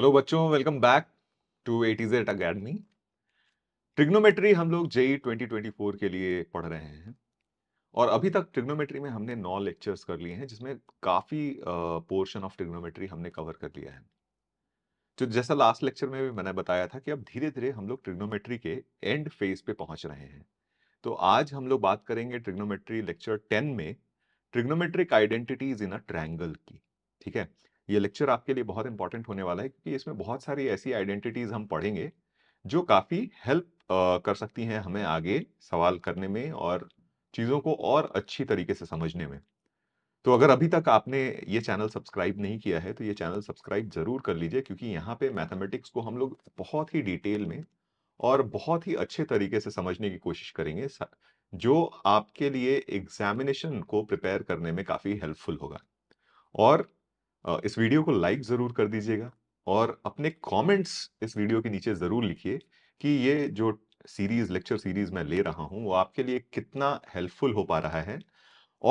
Hello बच्चों welcome back to A to Z academy trigonometry हम लोग जेई e 2024 के लिए पढ़ रहे हैं और अभी तक ट्रिग्नोमेट्री में हमने नौ लेक्चर्स कर लिए हैं जिसमें काफ़ी पोर्शन ऑफ ट्रिग्नोमेट्री हमने कवर कर लिया है तो जैसा लास्ट लेक्चर में भी मैंने बताया था कि अब धीरे धीरे हम लोग ट्रिग्नोमेट्री के एंड फेज पे पहुंच रहे हैं तो आज हम लोग बात करेंगे ट्रिग्नोमेट्री लेक्चर टेन में trigonometric identities in a triangle की ठीक है ये लेक्चर आपके लिए बहुत इंपॉर्टेंट होने वाला है क्योंकि इसमें बहुत सारी ऐसी आइडेंटिटीज़ हम पढ़ेंगे जो काफ़ी हेल्प कर सकती हैं हमें आगे सवाल करने में और चीज़ों को और अच्छी तरीके से समझने में तो अगर अभी तक आपने ये चैनल सब्सक्राइब नहीं किया है तो ये चैनल सब्सक्राइब ज़रूर कर लीजिए क्योंकि यहाँ पे मैथमेटिक्स को हम लोग बहुत ही डिटेल में और बहुत ही अच्छे तरीके से समझने की कोशिश करेंगे जो आपके लिए एग्जामिनेशन को प्रिपेयर करने में काफ़ी हेल्पफुल होगा और इस वीडियो को लाइक ज़रूर कर दीजिएगा और अपने कमेंट्स इस वीडियो के नीचे ज़रूर लिखिए कि ये जो सीरीज़ लेक्चर सीरीज़ मैं ले रहा हूँ वो आपके लिए कितना हेल्पफुल हो पा रहा है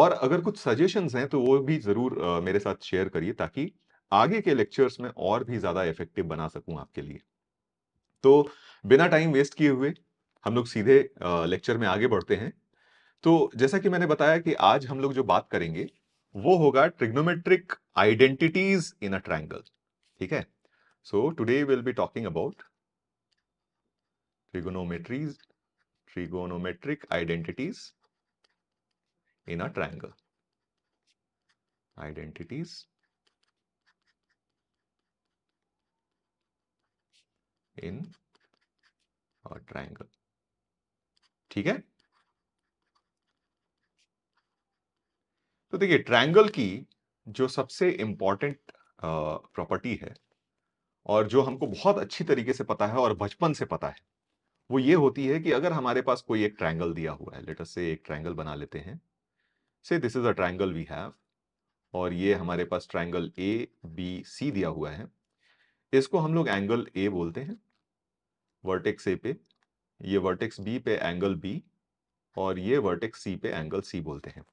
और अगर कुछ सजेशंस हैं तो वो भी ज़रूर मेरे साथ शेयर करिए ताकि आगे के लेक्चर्स में और भी ज़्यादा इफेक्टिव बना सकूँ आपके लिए तो बिना टाइम वेस्ट किए हुए हम लोग सीधे लेक्चर में आगे बढ़ते हैं तो जैसा कि मैंने बताया कि आज हम लोग जो बात करेंगे वो होगा trigonometric identities in a triangle ठीक है so today will be talking about trigonometries trigonometric identities in a triangle identities in a triangle ठीक है तो देखिए ट्रायंगल की जो सबसे इम्पॉर्टेंट प्रॉपर्टी है और जो हमको बहुत अच्छी तरीके से पता है और बचपन से पता है वो ये होती है कि अगर हमारे पास कोई एक ट्रायंगल दिया हुआ है लेटर से एक ट्रायंगल बना लेते हैं से this is a triangle we have और ये हमारे पास ट्रायंगल ए बी सी दिया हुआ है इसको हम लोग एंगल ए बोलते हैं वर्टेक्स ए पे ये वर्टेक्स बी पे एंगल बी और ये वर्टेक्स सी पे एंगल सी बोलते हैं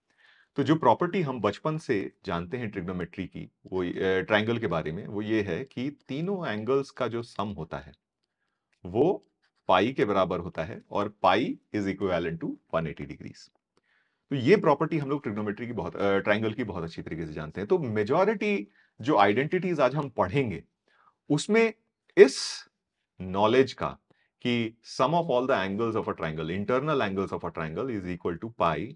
तो जो प्रॉपर्टी हम बचपन से जानते हैं ट्रिग्नोमेट्री की वो ट्राइंगल के बारे में वो ये है कि तीनों एंगल्स का जो सम होता है वो पाई के बराबर होता है और pi is equivalent to 180 degrees तो ये प्रॉपर्टी हम लोग ट्रिग्नोमेट्री की बहुत ट्राइंगल की बहुत अच्छी तरीके से जानते हैं तो मेजोरिटी जो आइडेंटिटीज आज हम पढ़ेंगे उसमें इस नॉलेज का कि sum of all the angles of a triangle internal angles of a triangle is equal to pi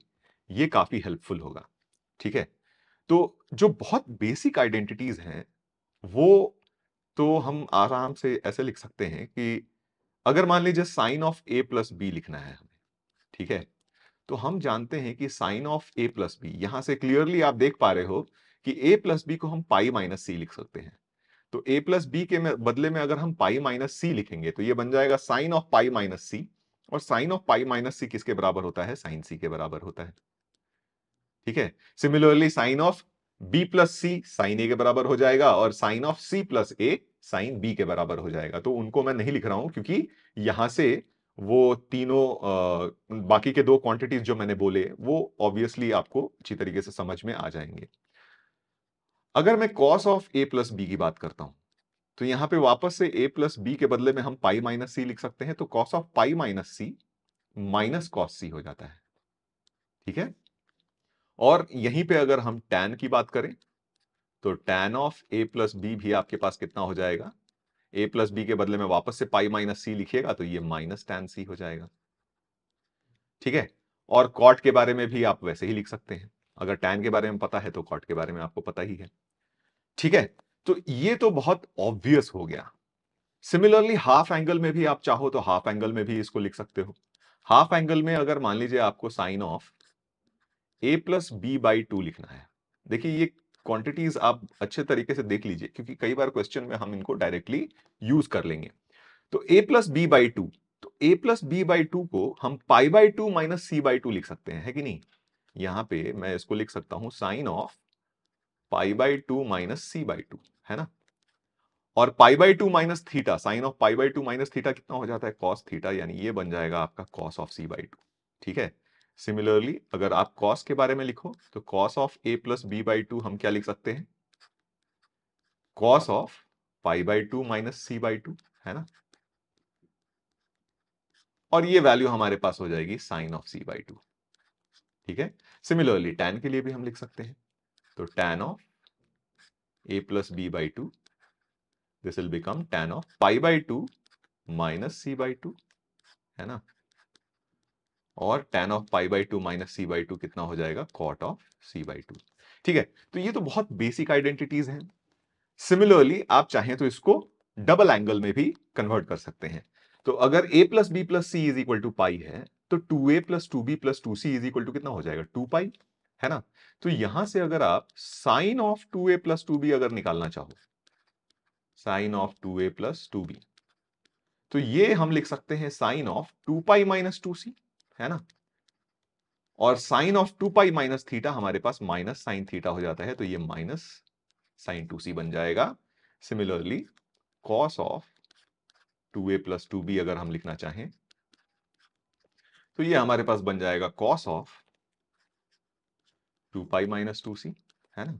ये काफ़ी हेल्पफुल होगा ठीक है तो जो बहुत बेसिक आइडेंटिटीज़ हैं वो तो हम आराम से ऐसे लिख सकते हैं कि अगर मान लीजिए sine of A plus B लिखना है हमें ठीक है तो हम जानते हैं कि sine of A plus B यहां से क्लियरली आप देख पा रहे हो कि ए प्लस बी को हम पाई माइनस सी लिख सकते हैं तो ए प्लस बी के बदले में अगर हम पाई माइनस सी लिखेंगे तो ये बन जाएगा sine of pi minus C और sine of pi minus C किसके बराबर होता है साइन सी के बराबर होता है ठीक है similarly sine of B plus C sine A के बराबर हो जाएगा और sine of C plus A sine B के बराबर हो जाएगा तो उनको मैं नहीं लिख रहा हूं क्योंकि यहां से वो तीनों आ, बाकी के दो क्वांटिटीज जो मैंने बोले वो ऑब्वियसली आपको अच्छी तरीके से समझ में आ जाएंगे अगर मैं cos of A plus B की बात करता हूं तो यहां पे वापस से ए प्लस बी के बदले में हम पाई माइनस सी लिख सकते हैं तो cos of pi minus C minus cos C हो जाता है ठीक है और यहीं पे अगर हम tan की बात करें तो tan of A plus B भी आपके पास कितना हो जाएगा ए प्लस बी के बदले में वापस से पाई माइनस सी लिखिएगा तो ये माइनस टैन सी हो जाएगा ठीक है और कॉट के बारे में भी आप वैसे ही लिख सकते हैं अगर टैन के बारे में पता है तो कॉट के बारे में आपको पता ही है ठीक है तो ये तो बहुत ऑब्वियस हो गया सिमिलरली हाफ एंगल में भी आप चाहो तो हाफ एंगल में भी इसको लिख सकते हो हाफ एंगल में अगर मान लीजिए आपको sine of A plus B by two लिखना है देखिए ये क्वांटिटीज आप अच्छे तरीके से देख लीजिए क्योंकि कई बार क्वेश्चन में हम इनको डायरेक्टली यूज कर लेंगे तो A plus B by two तो A plus B by two को हम pi by two minus C by two लिख सकते हैं है कि नहीं यहां पे मैं इसको लिख सकता हूं sine of pi by two minus C by two है ना और pi by two minus theta sine of pi by two minus theta कितना हो जाता है कॉस थीटा यानी ये बन जाएगा आपका cos of C by two ठीक है सिमिलरली अगर आप कॉस के बारे में लिखो तो cos of A plus B by two हम क्या लिख सकते हैं cos of pi by two minus C by two है ना और ये वैल्यू हमारे पास हो जाएगी sine of C by two ठीक है सिमिलरली टेन के लिए भी हम लिख सकते हैं तो tan of A plus B by two this will become tan of pi by two minus C by two है ना और tan of pi by two minus C by two कितना हो जाएगा cot of C by two ठीक है तो ये तो बहुत बेसिक आइडेंटिटीज हैं सिमिलरली आप चाहें तो इसको डबल एंगल में भी कन्वर्ट कर सकते हैं तो अगर A plus B plus C is equal to pi है तो two A plus two B plus two C is equal to कितना हो जाएगा टू पाई है ना तो यहां से अगर आप sine of two A plus two B अगर निकालना चाहो sine of two A plus two B तो ये हम लिख सकते हैं sine of two pi minus two C है ना और sine of two pi minus theta हमारे पास माइनस साइन थीटा हो जाता है तो ये माइनस साइन टू सी बन जाएगा similarly cos of two A plus two B अगर हम लिखना चाहें तो ये हमारे पास बन जाएगा cos of two pi minus two C है ना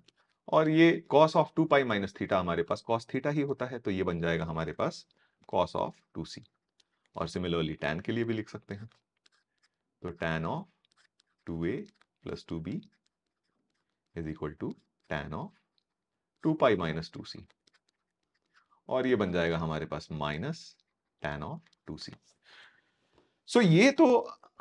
और ये cos of two pi minus theta हमारे पास कॉस थीटा ही होता है तो ये बन जाएगा हमारे पास कॉस ऑफ टू सी और सिमिलरली टैन के लिए भी लिख सकते हैं तो tan of 2a plus two B is equal to tan of two pi minus C और ये बन जाएगा हमारे पास minus tan of 2c so ये तो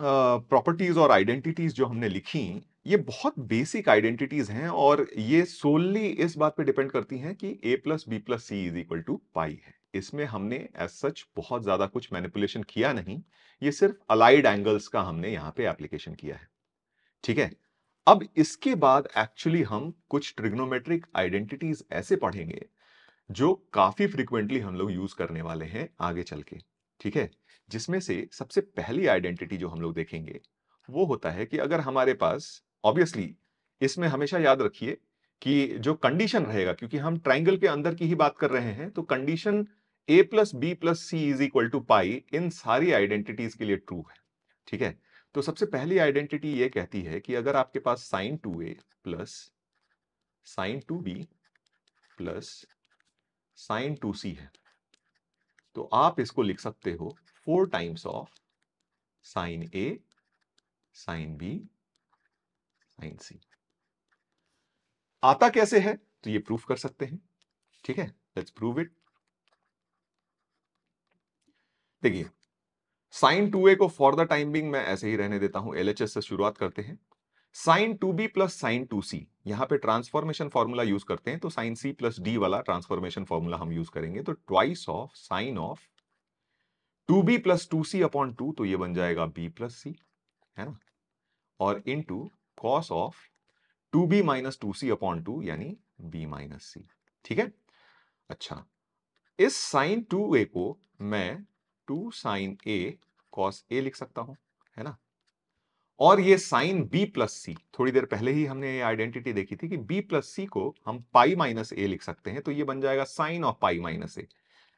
प्रॉपर्टीज और आइडेंटिटीज जो हमने लिखी ये बहुत बेसिक आइडेंटिटीज हैं और ये सोलली इस बात पे डिपेंड करती हैं कि a plus B plus C is equal to pi है इसमें हमने एज सच बहुत ज़्यादा कुछ मैनिपुलेशन किया नहीं ये सिर्फ अलाइड एंगल्स का हमने यहाँ पे एप्लीकेशन किया है ठीक है अब इसके बाद एक्चुअली हम कुछ ट्रिग्नोमेट्रिक आइडेंटिटीज ऐसे पढ़ेंगे जो काफ़ी फ्रिक्वेंटली हम लोग यूज़ करने वाले हैं आगे चल के ठीक है जिसमें से सबसे पहली आइडेंटिटी जो हम लोग देखेंगे वो होता है कि अगर हमारे पास ऑब्वियसली इसमें हमेशा याद रखिए कि जो कंडीशन रहेगा क्योंकि हम ट्राइंगल के अंदर की ही बात कर रहे हैं तो condition A plus B plus C is equal to pi इन सारी आइडेंटिटीज के लिए ट्रू है ठीक है तो सबसे पहली आइडेंटिटी ये कहती है कि अगर आपके पास साइन टू ए plus sine two B plus sine two C है तो आप इसको लिख सकते हो four times of sine A sine B sine C आता कैसे है तो ये प्रूफ कर सकते हैं ठीक है लेट्स प्रूव इट देखिए साइन टू ए को फॉर द टाइम बिंग मैं ऐसे ही रहने देता हूं एलएचएस से शुरुआत करते हैं sine two B plus sine two C यहां पे ट्रांसफॉर्मेशन फॉर्मूला यूज करते हैं तो साइन सी प्लस डी वाला ट्रांसफॉर्मेशन फॉर्मूला हम यूज करेंगे तो twice of sine of two B plus two C upon two तो ये बन जाएगा बी प्लस सी है ना और into cos of two B minus two C upon two यानी बी माइनस सी ठीक है अच्छा इस साइन टू ए को मैं two sine A cos A लिख सकता हूं है ना और ये साइन बी प्लस सी थोड़ी देर पहले ही हमने ये आइडेंटिटी देखी थी कि बी प्लस सी को हम पाई माइनस ए लिख सकते हैं तो ये बन जाएगा sine of pi minus A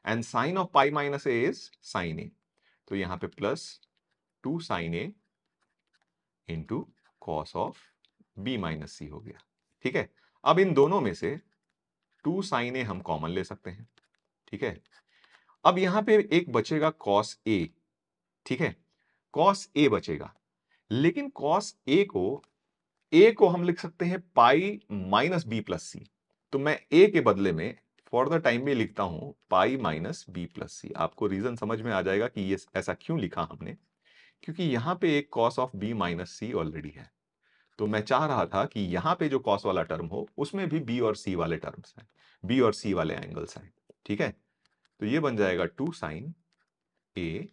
and sine of pi minus A is sine ए तो यहां पे plus two sine A into cos of B minus C हो गया ठीक है अब इन दोनों में से टू साइन ए हम कॉमन ले सकते हैं ठीक है अब यहां पे एक बचेगा कॉस ए ठीक है कॉस ए बचेगा लेकिन कॉस ए को ए को हम लिख सकते हैं pi minus B plus C तो मैं ए के बदले में फॉर द टाइम भी लिखता हूं pi minus B plus C आपको रीजन समझ में आ जाएगा कि ये ऐसा क्यों लिखा हमने क्योंकि यहां पे एक cos of B minus C already है तो मैं चाह रहा था कि यहां पे जो कॉस वाला टर्म हो उसमें भी बी और सी वाले टर्म्स हैं बी और सी वाले एंगल्स हैं ठीक है तो ये बन जाएगा टू साइन ए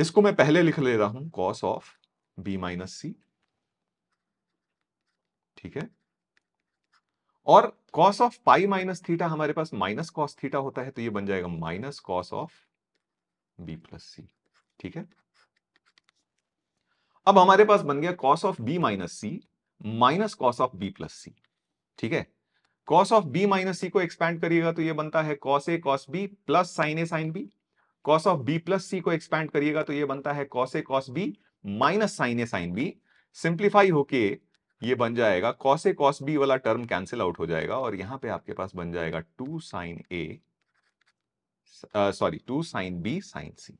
इसको मैं पहले लिख ले रहा हूं कॉस ऑफ बी माइनस सी ठीक है और cos of pi minus theta हमारे पास माइनस कॉस थीटा होता है तो ये बन जाएगा minus cos of B plus C ठीक है अब हमारे पास बन गया cos of B minus C minus cos of B plus C ठीक है cos of B minus C को एक्सपैंड करिएगा तो ये बनता है cos A cos B plus sine A sine B cos of B plus C को expand करिएगा तो ये बनता है cos A cos B minus sine A sine B simplify होके ये बन जाएगा कॉस ए कॉस बी वाला टर्म कैंसिल आउट हो जाएगा और यहां पे आपके पास बन जाएगा two sine A sorry two sine B sine C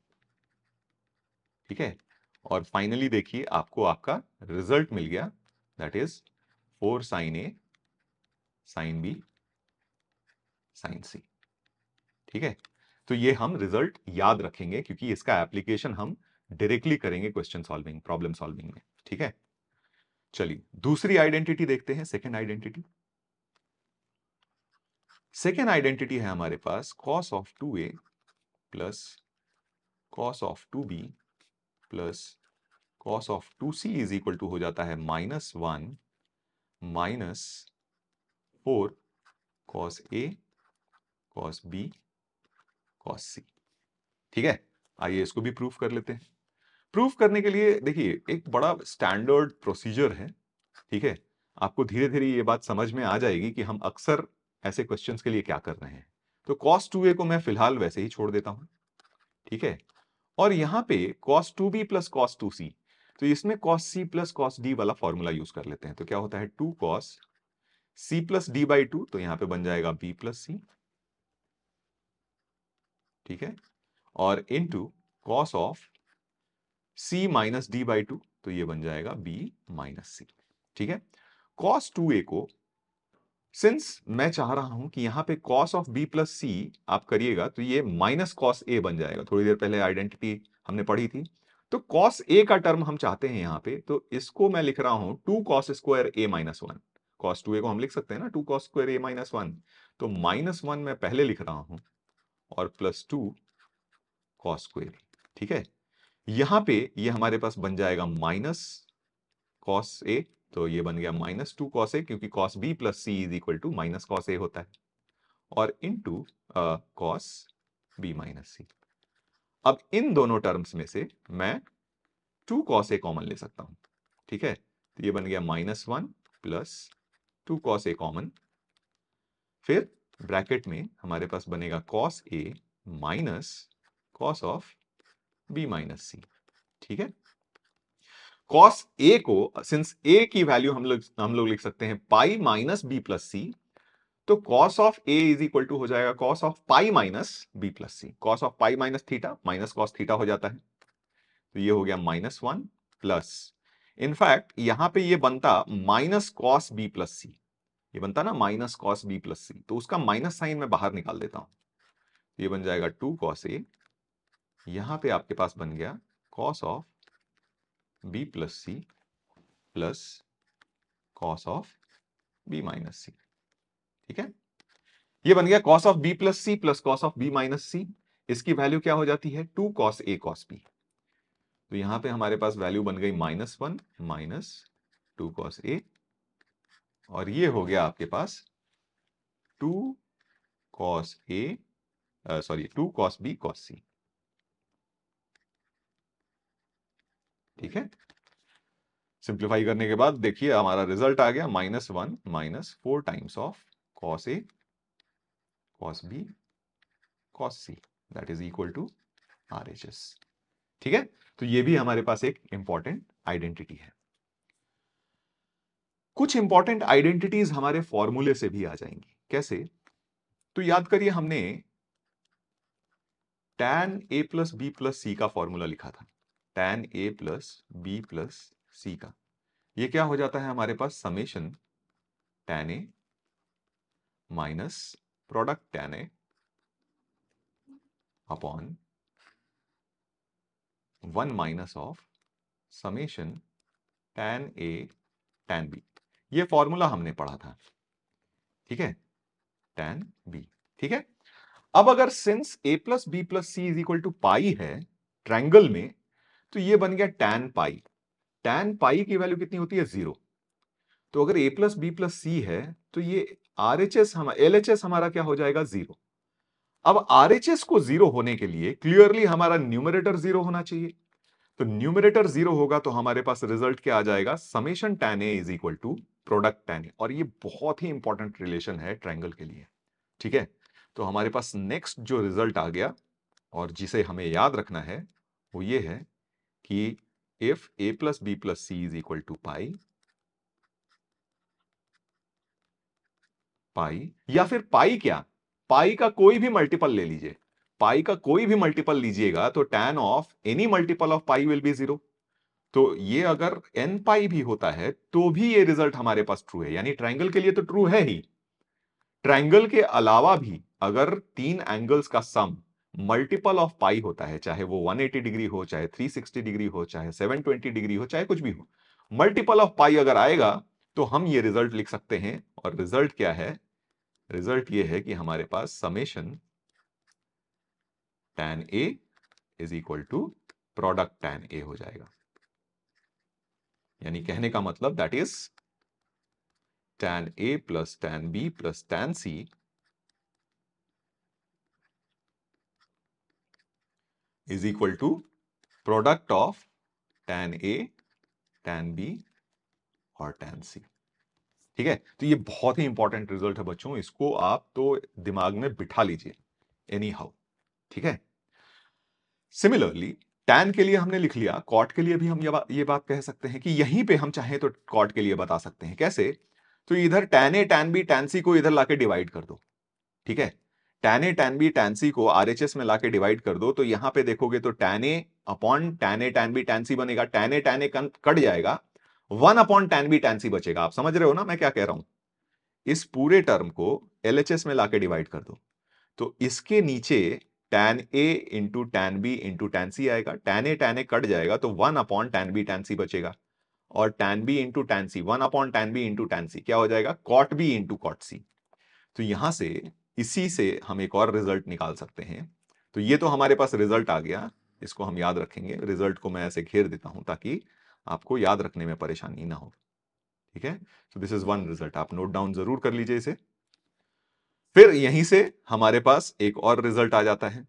ठीक है और फाइनली देखिए आपको आपका रिजल्ट मिल गया that is four sine A sine B sine C ठीक है तो ये हम रिजल्ट याद रखेंगे क्योंकि इसका एप्लीकेशन हम डायरेक्टली करेंगे क्वेश्चन सॉल्विंग प्रॉब्लम सॉल्विंग में ठीक है चलिए दूसरी आइडेंटिटी देखते हैं सेकेंड आइडेंटिटी सेकेंड आइडेंटिटी है हमारे पास cos of two A plus cos of two B plus cos of two C is equal to हो जाता है minus one minus four cos A cos B cos सी ठीक है आइए इसको भी प्रूफ कर लेते हैं प्रूफ करने के लिए देखिए एक बड़ा स्टैंडर्ड प्रोसीजर है ठीक है आपको धीरे धीरे ये बात समझ में आ जाएगी कि हम अक्सर ऐसे क्वेश्चंस के लिए क्या कर रहे हैं तो कॉस टू ए को मैं फिलहाल वैसे ही छोड़ देता हूं ठीक है और यहाँ पे cos two B plus cos two C तो इसमें cos C plus cos D वाला फॉर्मूला यूज कर लेते हैं तो क्या होता है two cos C plus D by two तो यहां पे बन जाएगा बी प्लस सी ठीक है और into cos of C minus D by two तो ये बन जाएगा बी माइनस सी ठीक है कॉस टू ए को सिंस मैं चाह रहा हूं कि यहां पे cos of B plus C आप करिएगा तो ये माइनस कॉस ए बन जाएगा थोड़ी देर पहले आइडेंटिटी हमने पढ़ी थी तो कॉस ए का टर्म हम चाहते हैं यहां पे तो इसको मैं लिख रहा हूं two cos square A minus one cos two A को हम लिख सकते हैं ना two cos square A minus one तो माइनस वन मैं पहले लिख रहा हूं और प्लस टू कॉस स्क्वायर ठीक है यहां पे ये हमारे पास बन जाएगा माइनस कॉस ए तो ये बन गया माइनस टू कॉस ए क्योंकि cos B plus C is equal to minus cos A होता है और into cos B minus C अब इन दोनों टर्म्स में से मैं टू कॉस ए कॉमन ले सकता हूं ठीक है तो ये बन गया minus one plus two cos A common फिर ब्रैकेट में हमारे पास बनेगा cos A minus cos of B minus सी ठीक है कॉस ए को सिंस ए की वैल्यू हम लोग हम लोग लिख सकते हैं pi minus B plus C तो cos of A is equal to हो जाएगा cos of pi minus B plus C cos of pi minus theta minus cos theta हो जाता है तो ये हो गया माइनस वन प्लस इनफैक्ट यहां पे ये बनता minus cos B plus C ये बनता ना minus cos B plus C तो उसका माइनस साइन मैं बाहर निकाल देता हूं तो ये बन जाएगा टू कॉस ए यहां पे आपके पास बन गया cos of B plus C plus cos of B minus सी ठीक है ये बन गया cos of B plus C plus cos of B minus C इसकी वैल्यू क्या हो जाती है two cos A cos B तो यहां पे हमारे पास वैल्यू बन गई minus one minus two cos A और ये हो गया आपके पास two cos A sorry two cos B cos सी ठीक है सिंप्लीफाई करने के बाद देखिए हमारा रिजल्ट आ गया minus one minus four times of cos A cos B cos C that is equal to R H S ठीक है तो ये भी हमारे पास एक इंपॉर्टेंट आइडेंटिटी है कुछ इंपॉर्टेंट आइडेंटिटीज हमारे फॉर्मूले से भी आ जाएंगी कैसे तो याद करिए हमने tan A plus B plus C का फॉर्मूला लिखा था tan A plus B plus C का ये क्या हो जाता है हमारे पास summation tan A minus product tan A upon one minus of summation tan A tan B ये फॉर्मूला हमने पढ़ा था ठीक है टेन बी ठीक है अब अगर since A plus B plus C is equal to pi है ट्रायंगल में तो ये बन गया टेन पाई टेन पाई की वैल्यू कितनी होती है जीरो तो अगर ए प्लस बी प्लस सी है तो ये आर एच एस हमारा एल एच एस हमारा क्या हो जाएगा जीरो अब आरएचएस को जीरो होने के लिए क्लियरली हमारा न्यूमरेटर जीरो होना चाहिए तो न्यूमरेटर जीरो होगा तो हमारे पास रिजल्ट क्या आ जाएगा summation tan A is equal to product tan A और ये बहुत ही इंपॉर्टेंट रिलेशन है ट्राइंगल के लिए ठीक है तो हमारे पास नेक्स्ट जो रिजल्ट आ गया और जिसे हमें याद रखना है वो ये है कि if A plus B plus C is equal to pi pi या फिर पाई क्या पाई का कोई भी मल्टीपल ले लीजिए पाई का कोई भी मल्टीपल लीजिएगा तो tan of any multiple of pi will be zero तो ये अगर एन पाई भी होता है तो भी ये रिजल्ट हमारे पास ट्रू है यानी ट्राइंगल के लिए तो ट्रू है ही ट्राइंगल के अलावा भी अगर तीन एंगल्स का सम मल्टीपल ऑफ पाई होता है चाहे वो 180 डिग्री हो चाहे 360 डिग्री हो चाहे 720 डिग्री हो चाहे कुछ भी हो मल्टीपल ऑफ पाई अगर आएगा तो हम ये रिजल्ट लिख सकते हैं और रिजल्ट क्या है रिजल्ट ये है कि हमारे पास summation tan A is equal to product tan A हो जाएगा यानी कहने का मतलब that is tan A plus tan B plus tan C is equal to product of tan A tan B और टेन सी ठीक है तो ये बहुत ही इंपॉर्टेंट रिजल्ट है बच्चों इसको आप तो दिमाग में बिठा लीजिए एनी हाउ ठीक है सिमिलरली टैन के लिए हमने लिख लिया कॉट के लिए भी हम ये, बात कह सकते हैं कि यहीं पे हम चाहें तो कॉट के लिए बता सकते हैं कैसे तो इधर tan A tan B tan C को इधर लाके डिवाइड कर दो ठीक है tan A tan B tan C को आर एच एस में लाके डिवाइड कर दो तो यहां पे देखोगे तो tan A upon tan A tan B tan C बनेगा tan A tan A cut जाएगा one upon tan B tan C बचेगा आप समझ रहे हो ना मैं क्या कह रहा हूं इस पूरे टर्म को एल में लाके डिवाइड कर दो तो इसके नीचे tan A into tan B into tan C आएगा tan A tan A cut जाएगा तो one upon tan B tan C बचेगा और tan B into tan C one upon tan B into tan C क्या हो जाएगा cot B into cot C तो यहां से इसी से हम एक और रिजल्ट निकाल सकते हैं तो ये तो हमारे पास रिजल्ट आ गया इसको हम याद रखेंगे रिजल्ट को मैं ऐसे घेर देता हूं ताकि आपको याद रखने में परेशानी ना हो ठीक है so this is one result आप नोट डाउन जरूर कर लीजिए इसे फिर यहीं से हमारे पास एक और रिजल्ट आ जाता है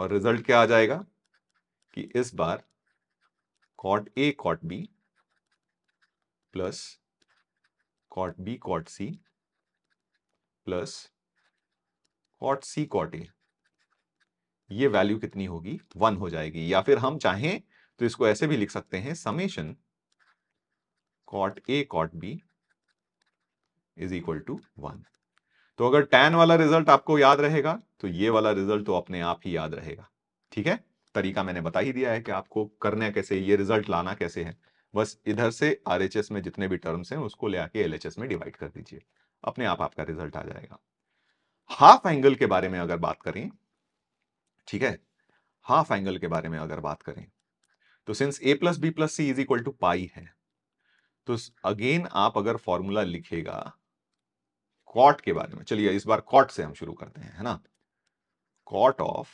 और रिजल्ट क्या आ जाएगा कि इस बार cot A cot B plus cot B cot C plus cot C cot A ये वैल्यू कितनी होगी वन हो जाएगी या फिर हम चाहें तो इसको ऐसे भी लिख सकते हैं summation cot A cot B is equal to one तो अगर टैन वाला रिजल्ट आपको याद रहेगा तो ये वाला रिजल्ट तो अपने आप ही याद रहेगा ठीक है तरीका मैंने बता ही दिया है कि आपको करना कैसे ये रिजल्ट लाना कैसे है बस इधर से आर में जितने भी टर्म्स हैं उसको ले आके एल में डिवाइड कर दीजिए अपने आप आपका रिजल्ट आ जाएगा हाफ एंगल के बारे में अगर बात करें ठीक है हाफ एंगल के बारे में अगर बात करें तो since A plus B plus C is equal to pi है तो अगेन आप अगर फॉर्मूला लिखेगा कॉट के बारे में चलिए इस बार कॉट से हम शुरू करते हैं है ना cot of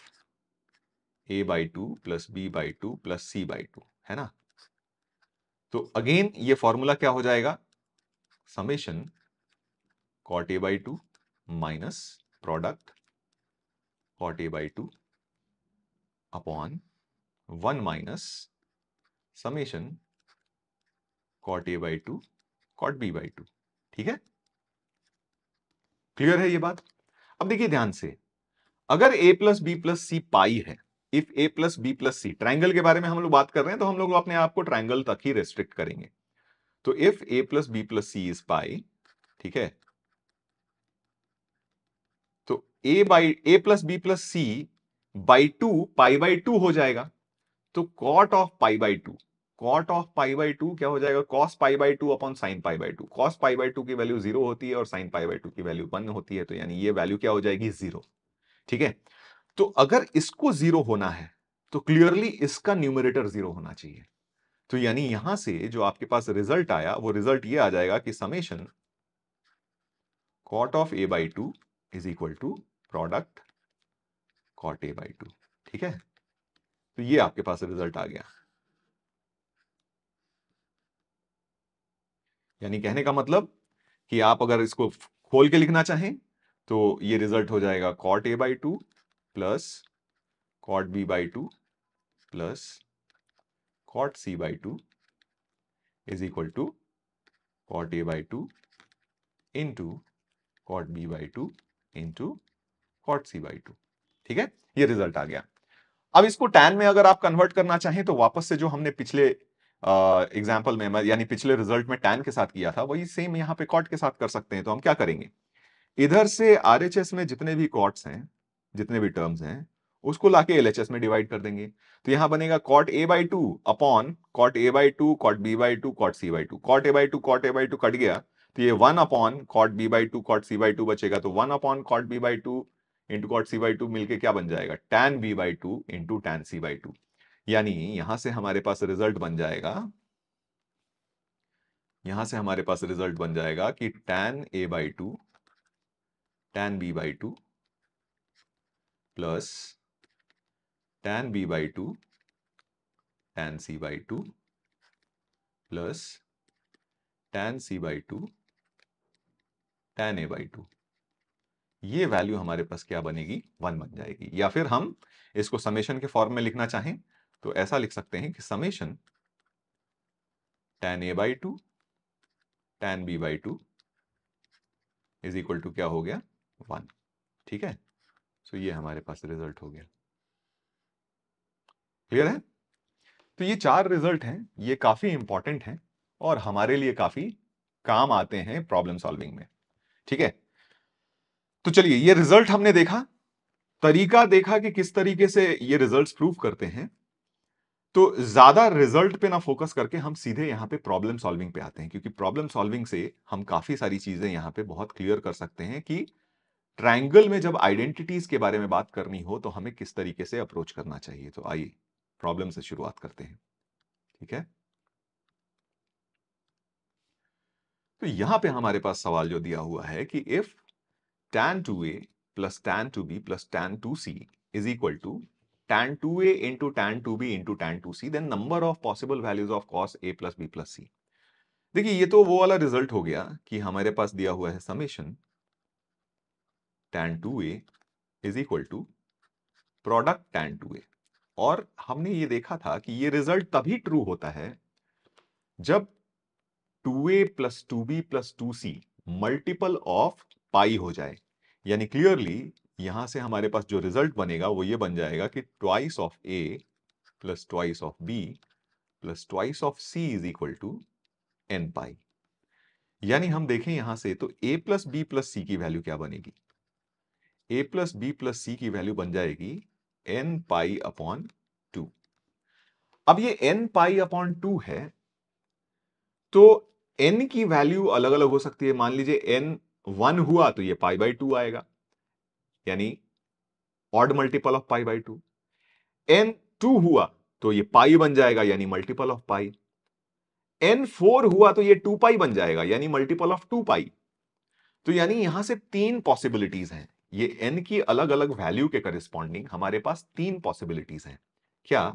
A by two plus B by two plus C by two है ना तो अगेन ये फॉर्मूला क्या हो जाएगा summation cot A by two minus product cot A by two upon one minus summation cot A by two cot B by two ठीक है clear है ये बात अब देखिए ध्यान से अगर A plus B plus C pi है if A plus B plus C triangle के बारे में हम लोग बात कर रहे हैं तो हम लोग अपने आप को ट्राइंगल तक ही रेस्ट्रिक्ट करेंगे तो if A plus B plus C is pi ठीक है तो A by A plus B plus C by two pi by two हो जाएगा तो cot of pi by two cot of pi by two क्या हो जाएगा cos pi by two upon sine pi by two cos pi by two की value zero होती है और साइन पाई बाई टू की वैल्यू वन होती है तो यानी ये वैल्यू क्या हो जाएगी जीरो ठीक है तो अगर इसको जीरो होना है तो क्लियरली इसका न्यूमरेटर जीरो होना चाहिए तो यानी यहां से जो आपके पास रिजल्ट आया वो रिजल्ट ये आ जाएगा कि summation cot of A by two is equal to product cot A by two ठीक है तो ये आपके पास रिजल्ट आ गया यानी कहने का मतलब कि आप अगर इसको खोल के लिखना चाहें तो ये रिजल्ट हो जाएगा cot A by two plus cot B by two plus cot C by two is equal to cot A by two into cot B by two into cot C by two ठीक है ये result आ गया अब इसको tan में अगर आप कन्वर्ट करना चाहें तो वापस से जो हमने पिछले एग्जाम्पल में यानी पिछले रिजल्ट में टैन के साथ किया था वही सेम यहाँ पे कॉट के साथ कर सकते हैं तो हम क्या करेंगे इधर से आर में जितने भी कॉट्स हैं जितने भी टर्म्स हैं उसको लाके एल में डिवाइड कर देंगे तो यहां बनेगा cot A by two upon cot A by two cot B by two cot C by two cot A by two cot A by two कट गया तो ये one upon cot B by two cot C by two बचेगा तो one upon cot B by two into cot C by two मिलकर क्या बन जाएगा tan B by two into tan C by two यानी यहां से हमारे पास रिजल्ट बन जाएगा यहां से हमारे पास रिजल्ट बन जाएगा कि tan A by two tan B by two plus tan B by two tan C by two plus tan C by two tan A by two ये वैल्यू हमारे पास क्या बनेगी वन बन जाएगी या फिर हम इसको समेशन के फॉर्म में लिखना चाहें तो ऐसा लिख सकते हैं कि summation tan A by two tan B by two is equal to क्या हो गया वन ठीक है सो so ये हमारे पास रिजल्ट हो गया क्लियर है तो ये चार रिजल्ट हैं ये काफी इंपॉर्टेंट हैं और हमारे लिए काफी काम आते हैं प्रॉब्लम सॉल्विंग में ठीक है तो चलिए ये रिजल्ट हमने देखा तरीका देखा कि किस तरीके से ये रिजल्ट्स प्रूव करते हैं तो ज्यादा रिजल्ट पे ना फोकस करके हम सीधे यहाँ पे प्रॉब्लम सॉल्विंग पे आते हैं क्योंकि प्रॉब्लम सॉल्विंग से हम काफी सारी चीजें यहाँ पे बहुत क्लियर कर सकते हैं कि ट्रायंगल में जब आइडेंटिटीज के बारे में बात करनी हो तो हमें किस तरीके से अप्रोच करना चाहिए तो आइए प्रॉब्लम से शुरुआत करते हैं ठीक है तो यहां पे हमारे पास सवाल जो दिया हुआ है कि if tan 2a plus tan 2b plus tan 2c is equal to tan 2a into tan 2b into tan 2c then number of possible values of cos a plus b plus c देखिए ये तो वो वाला result हो गया कि हमारे पास दिया हुआ है summation tan 2a is equal to product tan 2a और हमने ये देखा था कि ये रिजल्ट तभी ट्रू होता है जब 2a plus two B plus two C multiple of pi हो जाए यानी क्लियरली यहां से हमारे पास जो रिजल्ट बनेगा वो ये बन जाएगा कि twice of A plus twice of B plus twice of C is equal to n pi यानी हम देखें यहां से तो ए प्लस बी प्लस सी की वैल्यू क्या बनेगी ए प्लस बी प्लस सी की वैल्यू बन जाएगी एन पाई अपॉन टू अब ये एन पाई अपॉन टू है तो एन की वैल्यू अलग अलग हो सकती है मान लीजिए एन वन हुआ तो ये पाई बाई टू आएगा यानी odd multiple of pi by two n two हुआ तो ये पाई बन जाएगा यानी multiple of pi n four हुआ तो ये टू पाई बन जाएगा यानी मल्टीपल ऑफ टू पाई तो यानी यहां से तीन पॉसिबिलिटीज हैं ये एन की अलग अलग वैल्यू के करिस्पॉन्डिंग हमारे पास तीन पॉसिबिलिटीज हैं क्या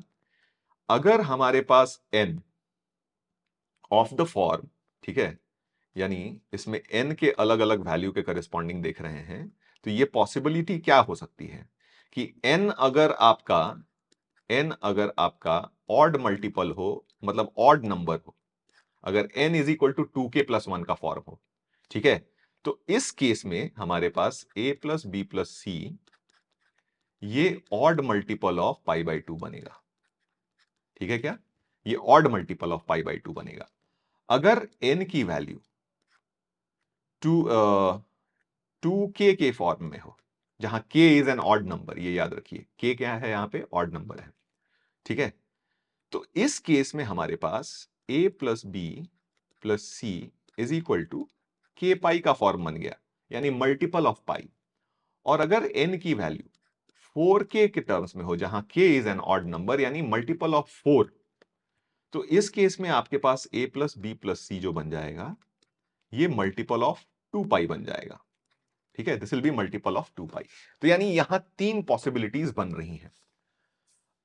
अगर हमारे पास एन ऑफ द फॉर्म ठीक है यानी इसमें एन के अलग अलग वैल्यू के करस्पॉन्डिंग देख रहे हैं तो ये पॉसिबिलिटी क्या हो सकती है कि एन अगर आपका एन अगर आपका ऑड मल्टीपल हो मतलब ऑड नंबर हो अगर n is equal to two k plus one का फॉर्म हो ठीक है तो इस केस में हमारे पास ए प्लस बी प्लस सी ये odd multiple of pi by two बनेगा ठीक है क्या ये odd multiple of pi by two बनेगा अगर एन की वैल्यू टू टू के के फॉर्म में हो जहां k is N odd number ये याद रखिए के क्या है यहां पे ऑड नंबर है ठीक है तो इस केस में हमारे पास ए plus B plus C is equal to k pi का फॉर्म बन गया यानी मल्टीपल ऑफ पाई और अगर एन की वैल्यू फोर के टर्म्स में हो जहां k is N odd number यानी मल्टीपल ऑफ फोर तो इस केस में आपके पास ए प्लस बी प्लस सी जो बन जाएगा ये मल्टीपल ऑफ टू पाई बन जाएगा ठीक है this will be multiple of two pi तो यानी यहां तीन पॉसिबिलिटीज बन रही हैं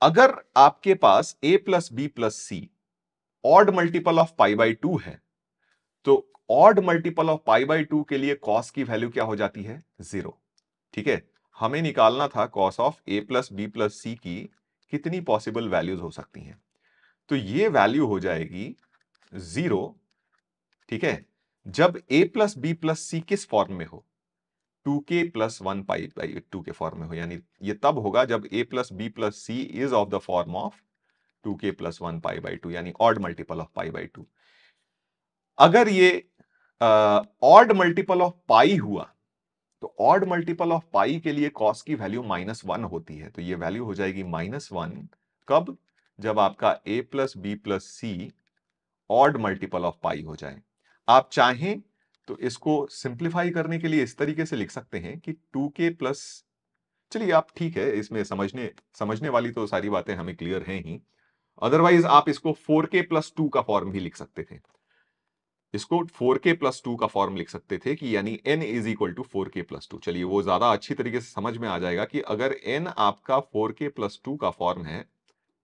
अगर आपके पास ए plus B plus C odd multiple of pi by two है तो odd multiple of pi by two के लिए कॉस की वैल्यू क्या हो जाती है जीरो ठीक है हमें निकालना था cos of A plus B plus सी की कितनी पॉसिबल वैल्यूज हो सकती हैं तो ये वैल्यू हो जाएगी जीरो ठीक है जब ए प्लस बी प्लस सी किस फॉर्म में हो two k plus one pi by two के फॉर्म में हो यानी ये तब होगा जब ए plus B plus C is of the form of two k plus one pi by two यानी odd multiple of pi by two अगर ये ऑड मल्टीपल ऑफ पाई हुआ तो ऑड मल्टीपल ऑफ पाई के लिए कॉस की वैल्यू माइनस वन होती है तो ये वैल्यू हो जाएगी माइनस वन कब जब आपका ए plus B plus C odd multiple of pi हो जाए आप चाहें तो इसको सिंप्लीफाई करने के लिए इस तरीके से लिख सकते हैं कि टू के प्लस चलिए आप ठीक है इसमें समझने समझने वाली तो सारी बातें हमें क्लियर हैं ही अदरवाइज आप इसको फोर के प्लस टू का फॉर्म भी लिख सकते थे इसको 4k प्लस टू का फॉर्म लिख सकते थे कि यानी n is equal to four k plus two चलिए वो ज्यादा अच्छी तरीके से समझ में आ जाएगा कि अगर n आपका 4k प्लस टू का फॉर्म है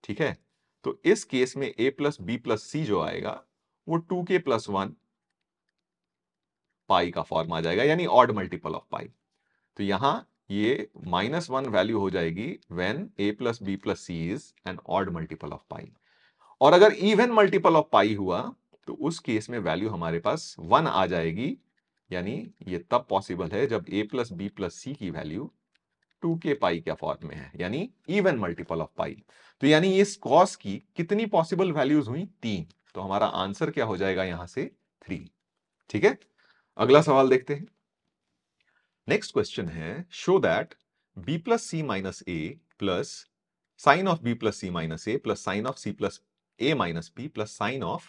ठीक है तो इस केस में a plus B plus C जो आएगा वो 2k के प्लस वन पाई का फॉर्म आ जाएगा यानी ऑड मल्टीपल ऑफ पाई तो यहां ये माइनस वन वैल्यू हो जाएगी when A plus B plus C is N odd multiple of pi और अगर इवन मल्टीपल ऑफ पाई हुआ तो उस केस में वैल्यू हमारे पास वन आ जाएगी यानी ये तब पॉसिबल है जब ए प्लस बी प्लस सी की वैल्यू टू के पाई के फॉर्म में है यानी इवन मल्टीपल ऑफ पाई तो यानी इस कॉस की कितनी पॉसिबल वैल्यूज हुई तीन तो हमारा आंसर क्या हो जाएगा यहां से थ्री ठीक है अगला सवाल देखते हैं नेक्स्ट क्वेश्चन है show that B plus C minus A plus sine of B plus C minus A plus sine of C plus A minus B plus sine of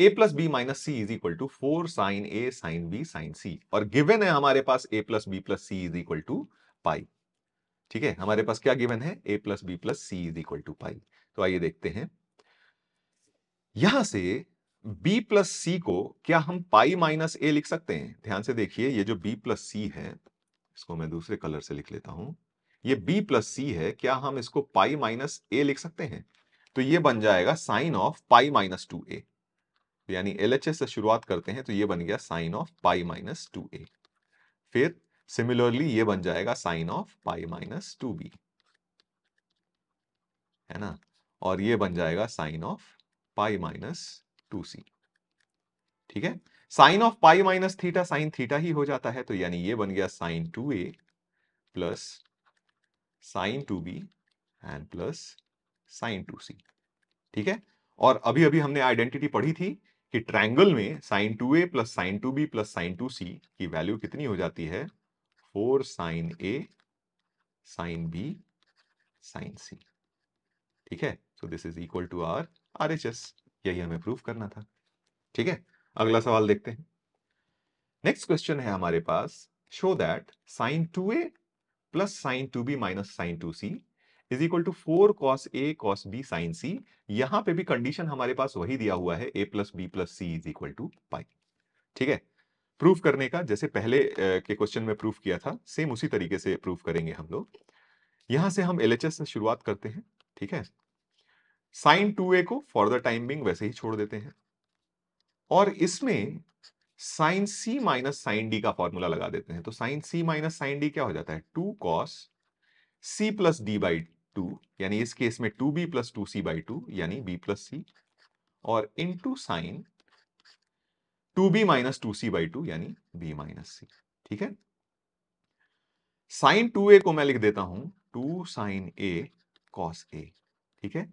A plus B minus C is equal to four sine A sine B sine C और given है हमारे पास ए plus B plus C is equal to pi ठीक है हमारे पास क्या given है ए plus B plus C is equal to pi तो आइए देखते हैं यहां से b प्लस सी को क्या हम पाई माइनस ए लिख सकते हैं ध्यान से देखिए ये जो b प्लस सी है इसको मैं दूसरे कलर से लिख लेता हूं ये b प्लस सी है क्या हम इसको पाई माइनस ए लिख सकते हैं तो ये बन जाएगा sine of pi minus two A यानी एल से शुरुआत करते हैं तो ये बन गया sine of pi minus two A फिर सिमिलरली ये बन जाएगा sine of pi minus two B है ना और ये बन जाएगा sine of pi minus two C ठीक है sine of pi minus theta sine theta ही हो जाता है तो यानी ये बन गया sine two A plus sine two B and plus sine two C ठीक है और अभी अभी हमने आइडेंटिटी पढ़ी थी कि ट्रायंगल में साइन टू ए plus sine two B plus sine two C की वैल्यू कितनी हो जाती है फोर साइन ए साइन बी साइन सी ठीक है so this is equal to R R H S यही हमें प्रूव करना था ठीक है अगला सवाल देखते हैं नेक्स्ट क्वेश्चन है हमारे पास show that sine two A plus sine two B minus sine two C is equal to four cos A cos B sine C यहां पे भी कंडीशन हमारे पास वही दिया हुआ है ए plus B plus C is equal to pi ठीक है प्रूफ करने का जैसे पहले के क्वेश्चन में प्रूफ किया था सेम उसी तरीके से प्रूफ करेंगे हम लोग यहां से हम एल से शुरुआत करते हैं ठीक है साइन टू ए को फॉर द टाइम बिंग वैसे ही छोड़ देते हैं और इसमें sine C minus sine D का फॉर्मूला लगा देते हैं तो sine C minus sine D क्या हो जाता है two cos C plus D by two यानी इस केस में two B plus two C by two यानी बी प्लस सी और into sine two B minus two C by two यानी बी माइनस सी ठीक है साइन टू ए को मैं लिख देता हूं two sine A cos A ठीक है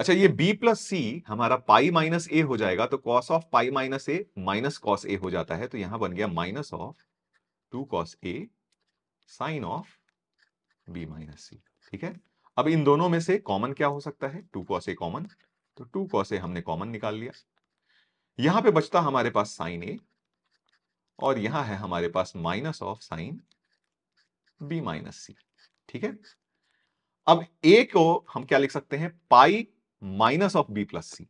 अच्छा ये बी प्लस सी हमारा पाई माइनस ए हो जाएगा तो cos of pi minus A minus cos A हो जाता है तो यहां बन गया minus of two cos A sine of B minus सी ठीक है अब इन दोनों में से कॉमन क्या हो सकता है टू कॉस ए कॉमन तो टू कॉस ए हमने कॉमन निकाल लिया यहां पे बचता हमारे पास साइन ए और यहां है हमारे पास minus of sine B minus सी ठीक है अब ए को हम क्या लिख सकते हैं pi minus of B plus C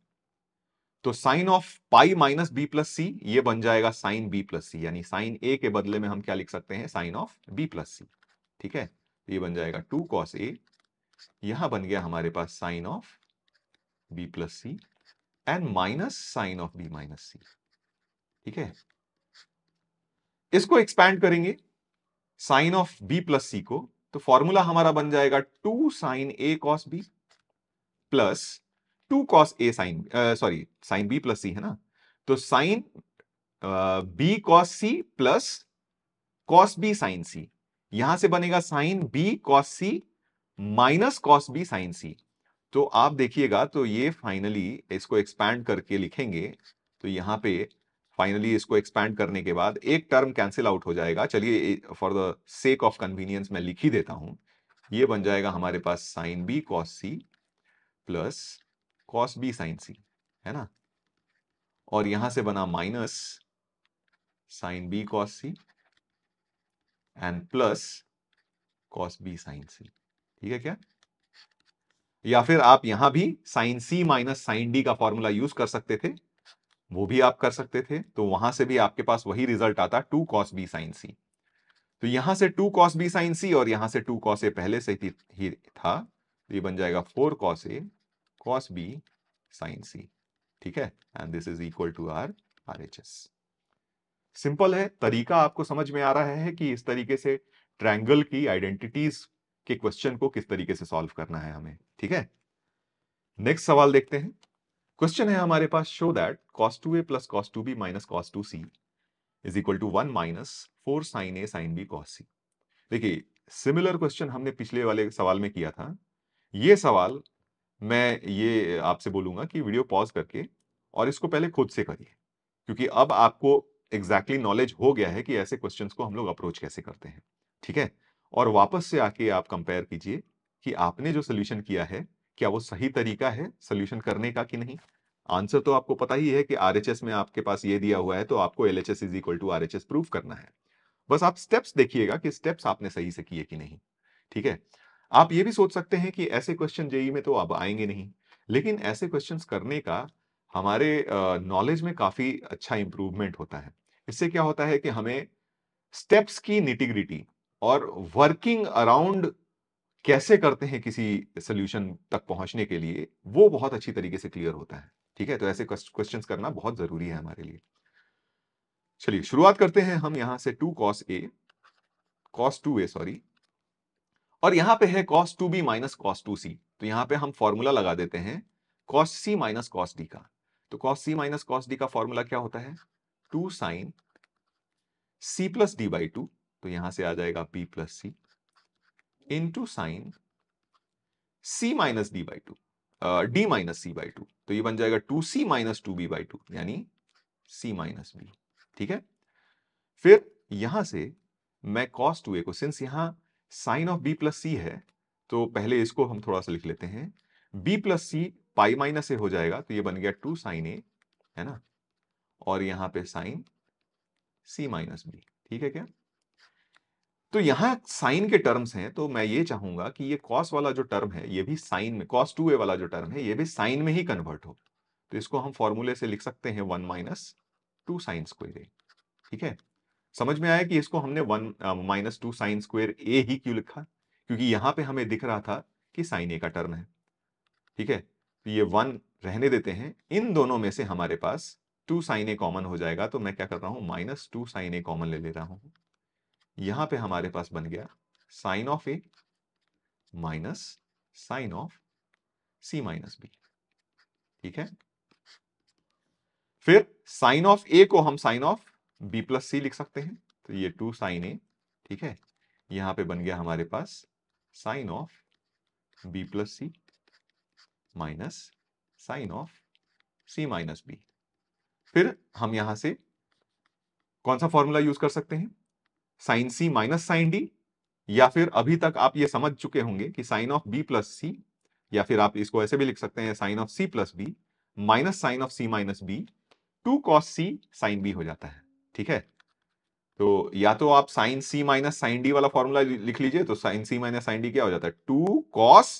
तो sine of pi minus B plus C ये बन जाएगा साइन बी प्लस सी यानी साइन ए के बदले में हम क्या लिख सकते हैं sine of B plus C ठीक है तो ये बन जाएगा टू कॉस ए यहां बन गया हमारे पास sine of B plus C and minus sine of B minus सी ठीक है इसको एक्सपैंड करेंगे sine of B plus C को तो फॉर्मूला हमारा बन जाएगा two sine A cos B plus two cos A sine sorry sine B plus सी है ना तो sine B cos C plus cos B sine C यहां से बनेगा sine B cos C minus cos B sine C तो आप देखिएगा तो ये फाइनली इसको एक्सपैंड करके लिखेंगे तो यहां पे फाइनली इसको एक्सपैंड करने के बाद एक टर्म कैंसिल आउट हो जाएगा चलिए for the sake of convenience मैं लिख ही देता हूं ये बन जाएगा हमारे पास sine B cos C plus cos B sine C है ना और यहां से बना minus sine B cos C and plus cos B sine C ठीक है क्या या फिर आप यहां भी sine C minus sine D का फॉर्मूला यूज कर सकते थे वो भी आप कर सकते थे तो वहां से भी आपके पास वही रिजल्ट आता two cos B sine C तो यहां से two cos B sine C और यहां से टू कॉस ए पहले से ही था तो ये बन जाएगा four cos A cos B sine C ठीक है and this is equal to R R H S simple है तरीका आपको समझ में आ रहा है कि इस तरीके से ट्रायंगल की आइडेंटिटीज के क्वेश्चन को किस तरीके से सॉल्व करना है हमें ठीक है नेक्स्ट सवाल देखते हैं क्वेश्चन है हमारे पास show that cos two A plus cos two B minus cos two C is equal to one minus four sine A sine B cos C देखिए सिमिलर क्वेश्चन हमने पिछले वाले सवाल में किया था ये सवाल मैं ये आपसे बोलूंगा कि वीडियो पॉज करके और इसको पहले खुद से करिए क्योंकि अब आपको एग्जैक्टली exactly नॉलेज हो गया है कि ऐसे क्वेश्चन को हम लोग अप्रोच कैसे करते हैं ठीक है और वापस से आके आप कंपेयर कीजिए कि आपने जो सोल्यूशन किया है क्या वो सही तरीका है सोल्यूशन करने का कि नहीं आंसर तो आपको पता ही है कि आर में आपके पास ये दिया हुआ है तो आपको L H S is equal to R H S prove करना है बस आप स्टेप्स देखिएगा कि स्टेप्स आपने सही से किए कि नहीं ठीक है आप ये भी सोच सकते हैं कि ऐसे क्वेश्चन जेई में तो अब आएंगे नहीं लेकिन ऐसे क्वेश्चन करने का हमारे नॉलेज में काफ़ी अच्छा इंप्रूवमेंट होता है इससे क्या होता है कि हमें स्टेप्स की निटिग्रिटी और वर्किंग अराउंड कैसे करते हैं किसी सोल्यूशन तक पहुंचने के लिए वो बहुत अच्छी तरीके से क्लियर होता है ठीक है तो ऐसे क्वेश्चन करना बहुत ज़रूरी है हमारे लिए चलिए शुरुआत करते हैं हम यहाँ से two cos A cos two A sorry और यहां पे है cos two B minus cos two C तो यहां पे हम फॉर्मूला लगा देते हैं cos C minus cos D का तो cos C minus cos D का फॉर्मूला क्या होता है two sine C plus D by two तो यहां से आ जाएगा P plus C into sine C minus D by to D minus C by two तो ये बन जाएगा two C minus two B by two यानी सी माइनस बी ठीक है फिर यहां से मैं कॉस टू ए को सिंस यहां साइन ऑफ बी प्लस सी है तो पहले इसको हम थोड़ा सा लिख लेते हैं B plus C pi minus A हो जाएगा तो ये बन गया टू साइन ए है ना और यहां पे साइन सी माइनस बी ठीक है क्या तो यहां साइन के टर्म्स हैं तो मैं ये चाहूंगा कि ये कॉस वाला जो टर्म है ये भी साइन में कॉस टू ए वाला जो टर्म है ये भी साइन में ही कन्वर्ट हो तो इसको हम फॉर्मूले से लिख सकते हैं one minus two sine square A ठीक है समझ में आया कि इसको हमने one minus two sine square A ही क्यों लिखा क्योंकि यहां पे हमें दिख रहा था कि साइन ए का टर्म है ठीक है तो ये वन रहने देते हैं इन दोनों में से हमारे पास टू साइन ए कॉमन हो जाएगा तो मैं क्या कर रहा हूं minus two sine A common ले ले रहा हूं यहां पे हमारे पास बन गया sine of A minus sine of C minus B ठीक है फिर साइन ऑफ ए को हम sine of B plus C लिख सकते हैं तो ये टू साइन ए ठीक है यहां पे बन गया हमारे पास sine of B plus C minus sine of C minus B फिर हम यहां से कौन सा फॉर्मूला यूज कर सकते हैं sine C minus sine D या फिर अभी तक आप ये समझ चुके होंगे कि sine of B plus C या फिर आप इसको ऐसे भी लिख सकते हैं sine of C plus B minus sine of C minus B two cos C sine B हो जाता है ठीक है तो या तो आप sine C minus sine D वाला फॉर्मूला लिख लीजिए तो sine C minus sine D क्या हो जाता है टू कॉस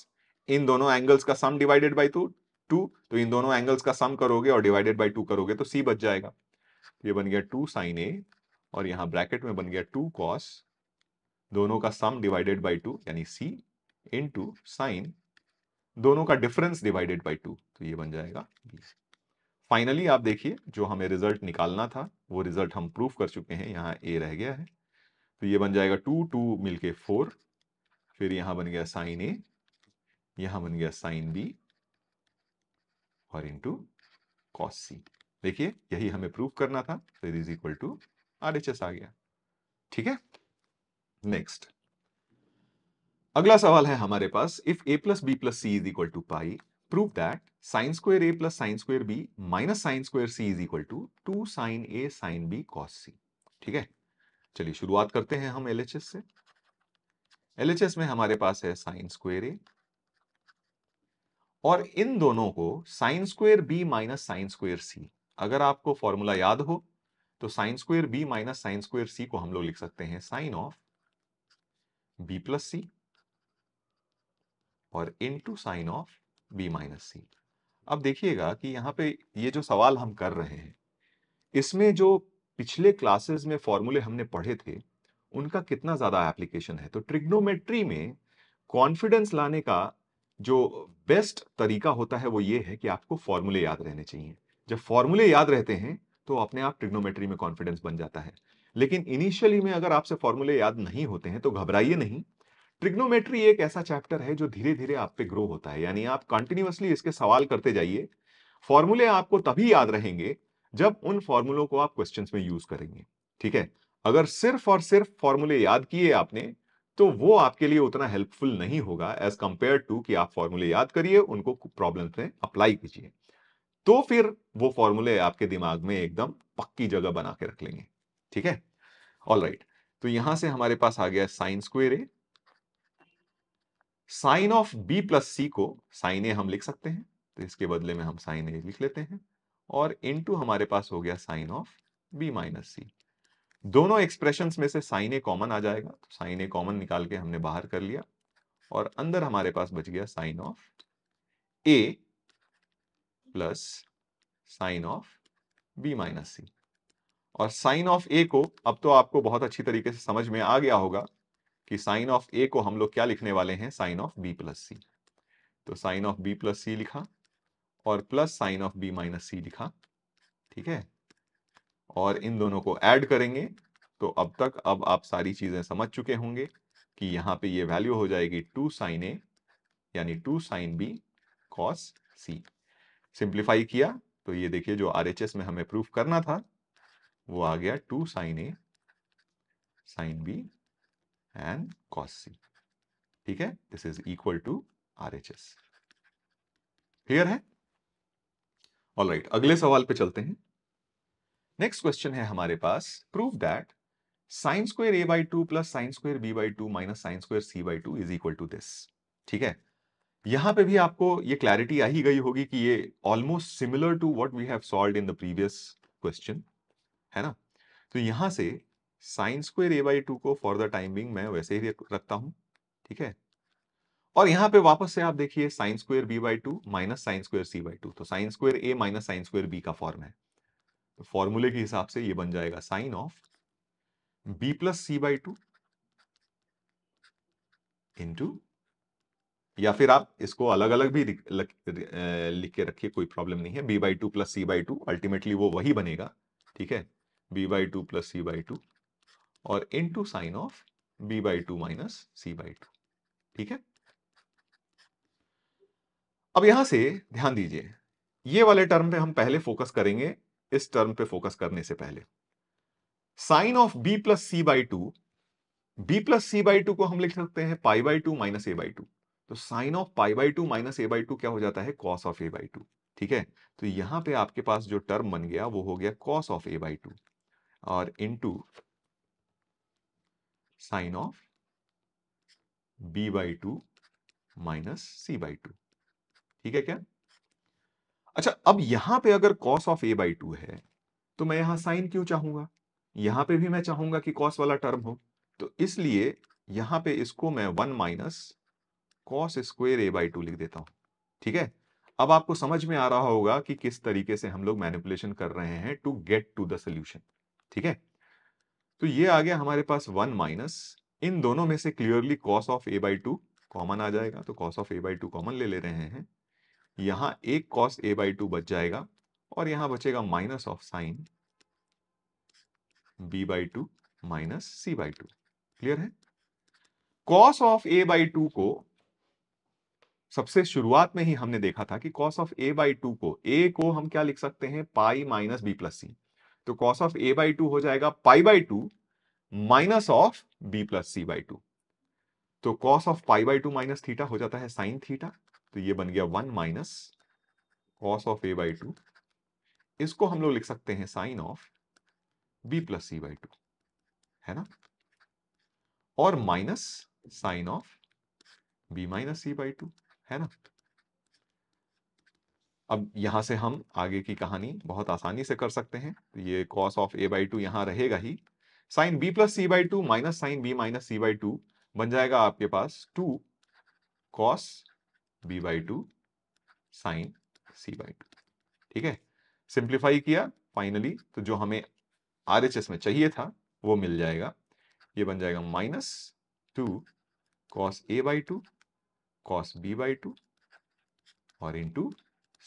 इन दोनों एंगल्स का sum divided by two two तो इन दोनों एंगल्स का सम करोगे और डिवाइडेड बाई टू करोगे तो सी बच जाएगा ये बन गया टू साइन ए और यहां ब्रैकेट में बन गया टू कॉस दोनों का सम डिवाइडेड बाई टू यानी सी इन टू साइन दोनों का डिफरेंस डिवाइडेड बाई टू तो ये बन जाएगा बीस फाइनली आप देखिए जो हमें रिजल्ट निकालना था वो रिजल्ट हम प्रूफ कर चुके हैं यहाँ ए रह गया है तो ये बन जाएगा टू टू मिलके फोर फिर यहाँ बन गया साइन ए यहाँ बन गया साइन बी और इंटू कॉस सी देखिए यही हमें प्रूफ करना था तो it is equal to R H S आ गया ठीक है नेक्स्ट अगला सवाल है हमारे पास if A plus B plus C is equal to pi prove that sine square a plus sine square b minus sine square c is equal to 2 sin a sin b cos c. ठीक है चलिए शुरुआत करते हैं हम LHS से LHS में हमारे पास है साइन स्क्वेयर ए और इन दोनों को sine square B minus sine square C अगर आपको फॉर्मूला याद हो तो sine square B minus sine square C को हम लोग लिख सकते हैं sine of B plus C और into sine of B minus C अब देखिएगा कि यहाँ पे ये जो सवाल हम कर रहे हैं इसमें जो पिछले क्लासेस में फॉर्मूले हमने पढ़े थे उनका कितना ज़्यादा एप्लीकेशन है तो ट्रिग्नोमेट्री में कॉन्फिडेंस लाने का जो बेस्ट तरीका होता है वो ये है कि आपको फॉर्मूले याद रहने चाहिए जब फॉर्मूले याद रहते हैं तो अपने आप ट्रिग्नोमेट्री में कॉन्फिडेंस बन जाता है लेकिन इनिशियली में अगर आपसे फॉर्मूले याद नहीं होते हैं तो घबराइए नहीं ट्रिग्नोमेट्री एक ऐसा चैप्टर है जो धीरे धीरे आप पे ग्रो होता है यानी आप कंटिन्यूसली इसके सवाल करते जाइए फॉर्मूले आपको तभी याद रहेंगे जब उन फॉर्मूलों को आप क्वेश्चंस में यूज करेंगे ठीक है अगर सिर्फ और सिर्फ फॉर्मूले याद किए आपने तो वो आपके लिए उतना हेल्पफुल नहीं होगा एज कंपेयर टू कि आप फॉर्मूले याद करिए उनको प्रॉब्लम में अप्लाई कीजिए तो फिर वो फॉर्मूले आपके दिमाग में एकदम पक्की जगह बना के रख लेंगे ठीक है ऑल राइट right. तो यहां से हमारे पास आ गया sines square A sine of B plus C को साइन ए हम लिख सकते हैं तो इसके बदले में हम साइन ए लिख लेते हैं और इनटू हमारे पास हो गया sine of B minus C दोनों एक्सप्रेशन में से साइन ए कॉमन आ जाएगा तो साइन ए कॉमन निकाल के हमने बाहर कर लिया और अंदर हमारे पास बच गया sine of A plus sine of B minus C और साइन ऑफ ए को अब तो आपको बहुत अच्छी तरीके से समझ में आ गया होगा कि साइन ऑफ ए को हम लोग क्या लिखने वाले हैं sine of B plus C तो sine of B plus C लिखा और plus sine of B minus C लिखा ठीक है और इन दोनों को ऐड करेंगे तो अब तक अब आप सारी चीज़ें समझ चुके होंगे कि यहाँ पे ये वैल्यू हो जाएगी टू साइन ए यानी two sine B cos C simplify किया तो ये देखिए जो आर में हमें प्रूफ करना था वो आ गया two sine A sine B and cos सी ठीक है this is equal to R H S clear है ऑल राइट right, अगले सवाल पे चलते हैं नेक्स्ट क्वेश्चन है हमारे पास prove that sine square A by two plus sine square B by two minus sine square C by two is equal to this ठीक है यहां पे भी आपको ये क्लैरिटी आ ही गई होगी कि ये almost similar to what we have solve in the previous question है ना तो यहां से sine square A by two को फॉर द टाइमिंग मैं वैसे ही रखता हूं ठीक है और यहां पे वापस से आप देखिए sine square B by two minus sine square C by two तो sine square A minus sine square B का फॉर्म है तो फॉर्मूले के हिसाब से ये बन जाएगा sine of B plus C by two into या फिर आप इसको अलग अलग भी लिख के रखिए कोई प्रॉब्लम नहीं है B by two plus C by two ultimately वो वही बनेगा ठीक है B by two plus C by two और into sine of B by two minus C by two ठीक है अब यहां से ध्यान दीजिए ये वाले टर्म पे हम पहले फोकस करेंगे इस टर्म पे फोकस करने से पहले sine of B plus C by two B plus C by two को हम लिख सकते हैं pi by two minus A by two तो sine of pi by two minus A by two क्या हो जाता है cos of A by two ठीक है तो यहां पे आपके पास जो टर्म बन गया वो हो गया cos of A by two और in sine of B by two minus C by two ठीक है क्या अच्छा अब यहां पे अगर cos of A by two है तो मैं यहां साइन क्यों चाहूंगा यहां पे भी मैं चाहूंगा कि कॉस वाला टर्म हो तो इसलिए यहां पे इसको मैं one minus cos square A by two लिख देता हूं ठीक है अब आपको समझ में आ रहा होगा कि किस तरीके से हम लोग मैनिपुलेशन कर रहे हैं to get to the solution ठीक है तो ये आ गया हमारे पास वन माइनस इन दोनों में से clearly cos of A by two common आ जाएगा तो cos of A by two common ले ले रहे हैं यहाँ एक कॉस ए बाई टू बच जाएगा और यहाँ बचेगा minus of sine B by two minus C by two clear है cos of A by two को सबसे शुरुआत में ही हमने देखा था कि cos of A by two को ए को हम क्या लिख सकते हैं pi minus B plus C तो cos of A by two हो जाएगा pi by two minus of B plus C by two तो cos of pi by two minus theta हो जाता है साइन थीटा तो ये बन गया one minus cos of A by two इसको हम लोग लिख सकते हैं sine of B plus C by two है ना और minus sine of B minus C by two है ना अब यहाँ से हम आगे की कहानी बहुत आसानी से कर सकते हैं तो ये cos of A by two यहाँ रहेगा ही sine B plus C by two minus sine B minus C by two बन जाएगा आपके पास two cos B by two sine C by two ठीक है सिंप्लीफाई किया फाइनली तो जो हमें आर एच एस में चाहिए था वो मिल जाएगा ये बन जाएगा minus two cos A by two cos B by two और into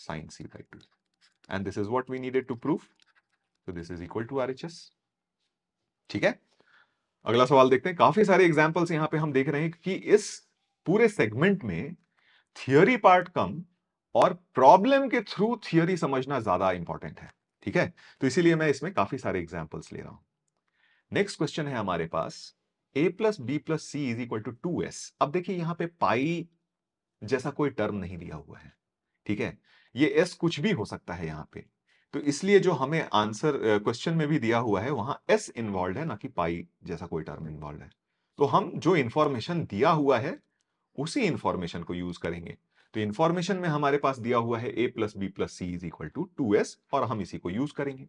sine c by 2. And this is what we needed to prove. So this is equal to RHS. ठीक है अगला सवाल देखते हैं काफी सारे एग्जाम्पल्स यहां पे हम देख रहे हैं कि इस पूरे सेगमेंट में थियोरी पार्ट कम और प्रॉब्लम के थ्रू थियोरी समझना ज्यादा इंपॉर्टेंट है ठीक है तो इसीलिए मैं इसमें काफी सारे एग्जाम्पल्स ले रहा हूं नेक्स्ट क्वेश्चन है हमारे पास ए plus B plus C is equal to two s अब देखिए यहां पे पाई जैसा कोई टर्म नहीं दिया हुआ है ठीक है ये एस कुछ भी हो सकता है यहाँ पे तो इसलिए जो हमें आंसर क्वेश्चन में भी दिया हुआ है वहां एस इन्वॉल्व है ना कि पाई जैसा कोई टर्म इन्वॉल्व है तो हम जो इंफॉर्मेशन दिया हुआ है उसी इंफॉर्मेशन को यूज करेंगे तो इंफॉर्मेशन में हमारे पास दिया हुआ है ए plus B plus C is equal to two s और हम इसी को यूज करेंगे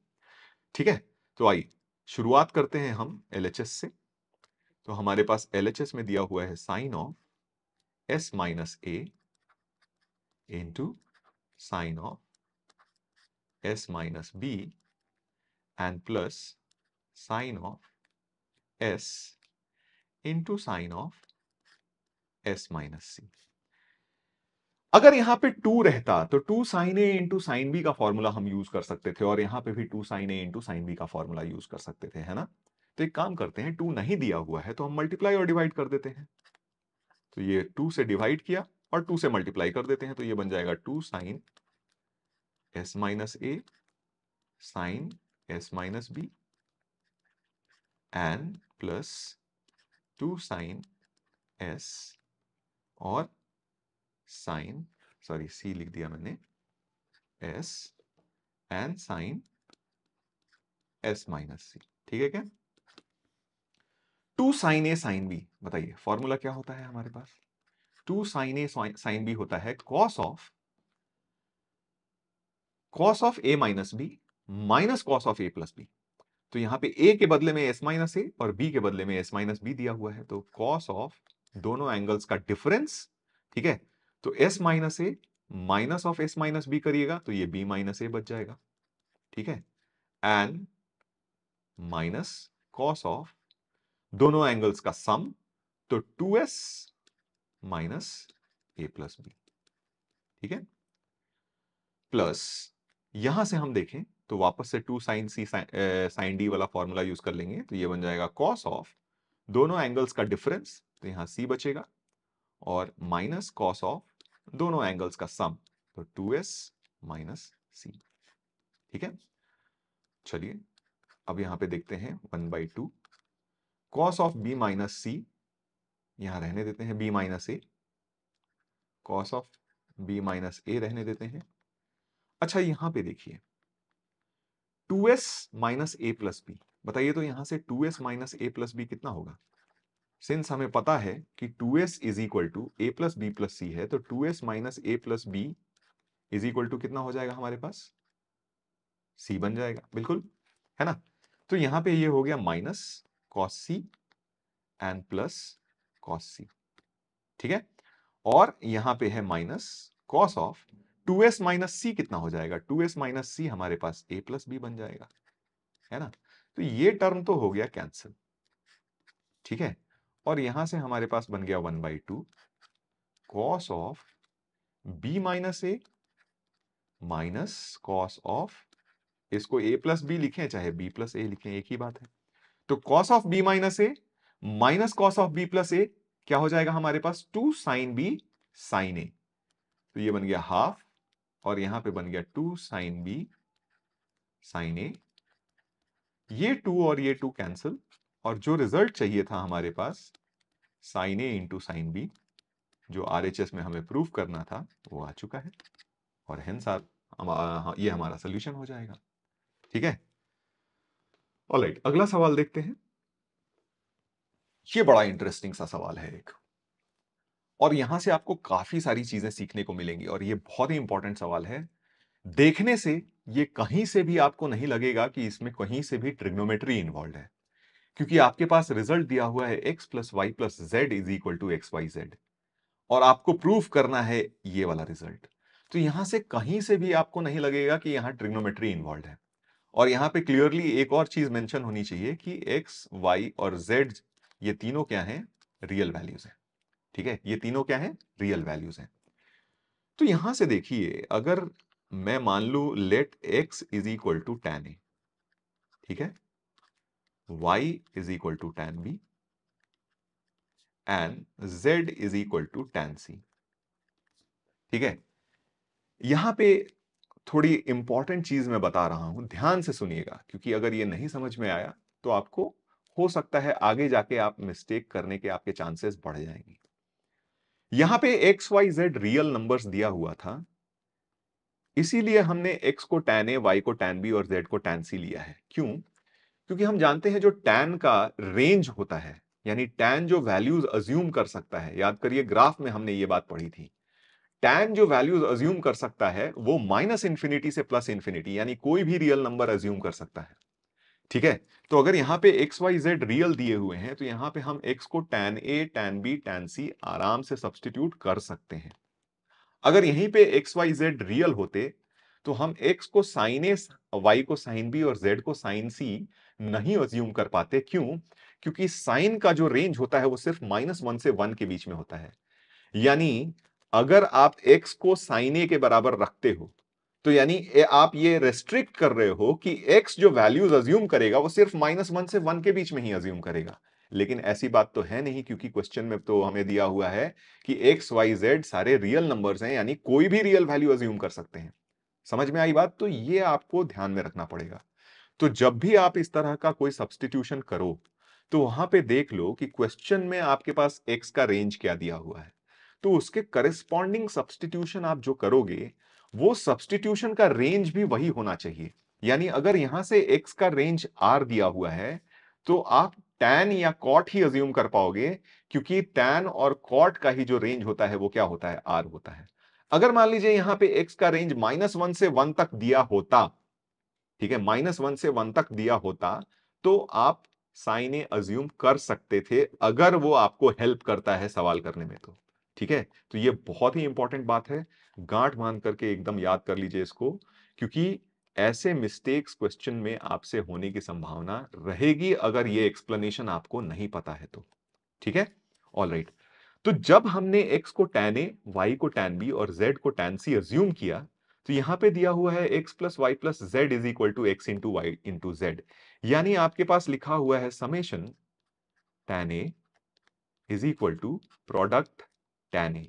ठीक है तो आइए शुरुआत करते हैं हम एल से तो हमारे पास एल में दिया हुआ है sine of s minus a into sine of s minus b and plus sine of s into sine of s minus c. अगर यहां पे टू रहता तो टू साइन ए इंटू साइन बी का फॉर्मूला हम यूज कर सकते थे और यहां पे भी टू साइन ए इंटू साइन बी का फॉर्मूला यूज कर सकते थे है ना तो एक काम करते हैं टू नहीं दिया हुआ है तो हम मल्टीप्लाई और डिवाइड कर देते हैं तो ये टू से डिवाइड किया और टू से मल्टीप्लाई कर देते हैं तो ये बन जाएगा two sine s minus a sine s minus b and plus two sine s और साइन सॉरी सी लिख दिया मैंने s and sine s minus सी ठीक है क्या टू साइन ए साइन बी बताइए फॉर्मूला क्या होता है हमारे पास टू साइन ए साइन बी होता है cos of cos of A minus b minus cos of A plus b तो यहां पे ए के बदले में एस माइनस ए और बी के बदले में एस माइनस बी दिया हुआ है तो कॉस ऑफ दोनों एंगल्स का डिफरेंस ठीक है तो s minus A minus of s minus b करिएगा तो ये बी माइनस ए बच जाएगा ठीक है एंड माइनस कॉस ऑफ दोनों एंगल्स का सम तो टू एस माइनस ए प्लस बी ठीक है प्लस यहां से हम देखें तो वापस से टू साइन सी साइन डी वाला फॉर्मूला यूज कर लेंगे तो ये बन जाएगा कॉस ऑफ दोनों एंगल्स का डिफरेंस तो यहां सी बचेगा और माइनस कॉस ऑफ दोनों एंगल्स का सम तो टू एस माइनस सी ठीक है चलिए अब यहां पे देखते हैं one by two cos of B minus c यहां रहने देते हैं b minus a cos of B minus a रहने देते हैं अच्छा यहाँ पे देखिए 2s एस माइनस ए प्लस बी बताइए तो यहां से 2s एस माइनस ए प्लस बी कितना होगा सिंस हमें पता है कि 2s s is equal to A plus B plus सी है तो 2s s minus A plus b is equal to कितना हो जाएगा हमारे पास सी बन जाएगा बिल्कुल है ना तो यहां पे ये हो गया minus cos C and plus cos सी ठीक है और यहां पे है minus cos of 2s minus c कितना हो जाएगा 2s माइनस सी हमारे पास a प्लस बी बन जाएगा है ना तो ये टर्म तो हो गया कैंसिल ठीक है और यहां से हमारे पास बन गया one by two cos of b minus A minus cos of इसको a प्लस बी लिखें चाहे b प्लस ए लिखें एक ही बात है तो cos of b minus A minus cos of b plus a क्या हो जाएगा हमारे पास टू साइन बी साइन ए तो ये बन गया हाफ और यहां पे बन गया two sine B sine a ये टू और ये टू कैंसिल और जो रिजल्ट चाहिए था हमारे पास साइन ए इंटू साइन बी जो आर में हमें प्रूव करना था वो आ चुका है और हेंस आर हाँ, ये हमारा सोल्यूशन हो जाएगा ठीक है ऑलराइट अगला सवाल देखते हैं ये बड़ा इंटरेस्टिंग सा सवाल है एक और यहां से आपको काफी सारी चीजें सीखने को मिलेंगी और ये बहुत ही इंपॉर्टेंट सवाल है देखने से ये कहीं से भी आपको नहीं लगेगा कि इसमें कहीं से भी ट्रिग्नोमेट्री इन्वॉल्व है क्योंकि आपके पास रिजल्ट दिया हुआ है x plus y plus z is equal to x y z और आपको प्रूफ करना है ये वाला रिजल्ट तो यहां से कहीं से भी आपको नहीं लगेगा कि यहाँ ट्रिग्नोमेट्री इन्वॉल्व है और यहां पे क्लियरली एक और चीज मेंशन होनी चाहिए कि एक्स वाई और जेड ये तीनों क्या हैं रियल वैल्यूज हैं ठीक है ये तीनों क्या हैं रियल वैल्यूज हैं तो यहां से देखिए अगर मैं मान लू let x is equal to tan a ठीक है y is equal to tan b and z is equal to tan सी ठीक है यहां पे थोड़ी इंपॉर्टेंट चीज मैं बता रहा हूं ध्यान से सुनिएगा क्योंकि अगर ये नहीं समझ में आया तो आपको हो सकता है आगे जाके आप मिस्टेक करने के आपके चांसेस बढ़ जाएंगे यहां पे x y z real numbers दिया हुआ था इसीलिए हमने एक्स को टैन ए वाई को टैन बी और जेड को टैन सी लिया है क्यों क्योंकि हम जानते हैं जो टैन का रेंज होता है यानी टैन जो वैल्यूज अज्यूम कर सकता है याद करिए ग्राफ में हमने ये बात पढ़ी थी टैन जो वैल्यूज अज्यूम कर सकता है वो माइनस इंफिनिटी से प्लस इंफिनिटी यानी कोई भी रियल नंबर अज्यूम कर सकता है ठीक है तो अगर यहाँ पे एक्स वाई जेड रियल दिए हुए हैं तो यहाँ पे हम एक्स को टेन ए टेन बी टेन सी आराम से सब्सटीट्यूट कर सकते हैं अगर यहीं पे एक्स वाई जेड रियल होते तो हम एक्स को साइन ए वाई को साइन बी और जेड को साइन सी नहीं अज्यूम कर पाते क्यों क्योंकि साइन का जो रेंज होता है वो सिर्फ माइनस वन से वन के बीच में होता है यानी अगर आप एक्स को साइन ए के बराबर रखते हो तो यानी आप ये रेस्ट्रिक्ट कर रहे हो कि x जो वैल्यूज अज्यूम करेगा वो सिर्फ माइनस वन से वन के बीच में ही अज्यूम करेगा लेकिन ऐसी बात तो है नहीं क्योंकि क्वेश्चन में तो हमें दिया हुआ है कि एक्स वाई जेड सारे रियल नंबर्स हैं यानी कोई भी रियल वैल्यू अज्यूम कर सकते हैं समझ में आई बात तो ये आपको ध्यान में रखना पड़ेगा तो जब भी आप इस तरह का कोई सब्सटीट्यूशन करो तो वहां पे देख लो कि क्वेश्चन में आपके पास एक्स का रेंज क्या दिया हुआ है तो उसके करेस्पॉन्डिंग सब्सटीट्यूशन आप जो करोगे वो सब्सटीट्यूशन का रेंज भी वही होना चाहिए यानी अगर यहां से एक्स का रेंज आर दिया हुआ है तो आप टैन या कॉट ही अज्यूम कर पाओगे क्योंकि टैन और कॉट का ही जो रेंज होता है वो क्या होता है आर होता है अगर मान लीजिए यहां पे एक्स का रेंज माइनस वन से वन तक दिया होता ठीक है माइनस वन से वन तक दिया होता तो आप साइन ए अज्यूम कर सकते थे अगर वो आपको हेल्प करता है सवाल करने में तो ठीक है तो ये बहुत ही इंपॉर्टेंट बात है गांठ बांध करके एकदम याद कर लीजिए इसको क्योंकि ऐसे मिस्टेक्स क्वेश्चन में आपसे होने की संभावना रहेगी अगर ये एक्सप्लेनेशन आपको नहीं पता है तो ठीक है ऑल राइट right. तो जब हमने x को tan a, y को tan b और z को tan c अज्यूम किया तो यहां पे दिया हुआ है x plus y plus z is equal to x into y into z यानी आपके पास लिखा हुआ है summation tan a is equal to product tan a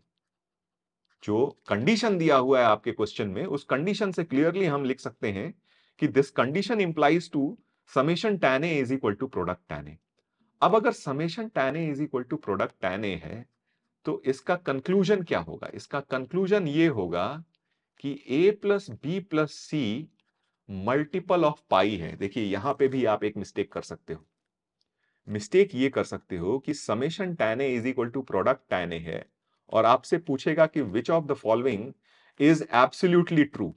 जो कंडीशन दिया हुआ है आपके क्वेश्चन में उस कंडीशन से क्लियरली हम लिख सकते हैं कि this condition implies to summation tan A is equal to product tan a अब अगर summation tan A is equal to product tan a है तो इसका कंक्लूजन क्या होगा इसका कंक्लूजन ये होगा कि ए plus B plus c multiple of pi है देखिए यहां पे भी आप एक मिस्टेक कर सकते हो मिस्टेक ये कर सकते हो कि summation tan A is equal to product tan a है और आपसे पूछेगा कि which of the following is absolutely true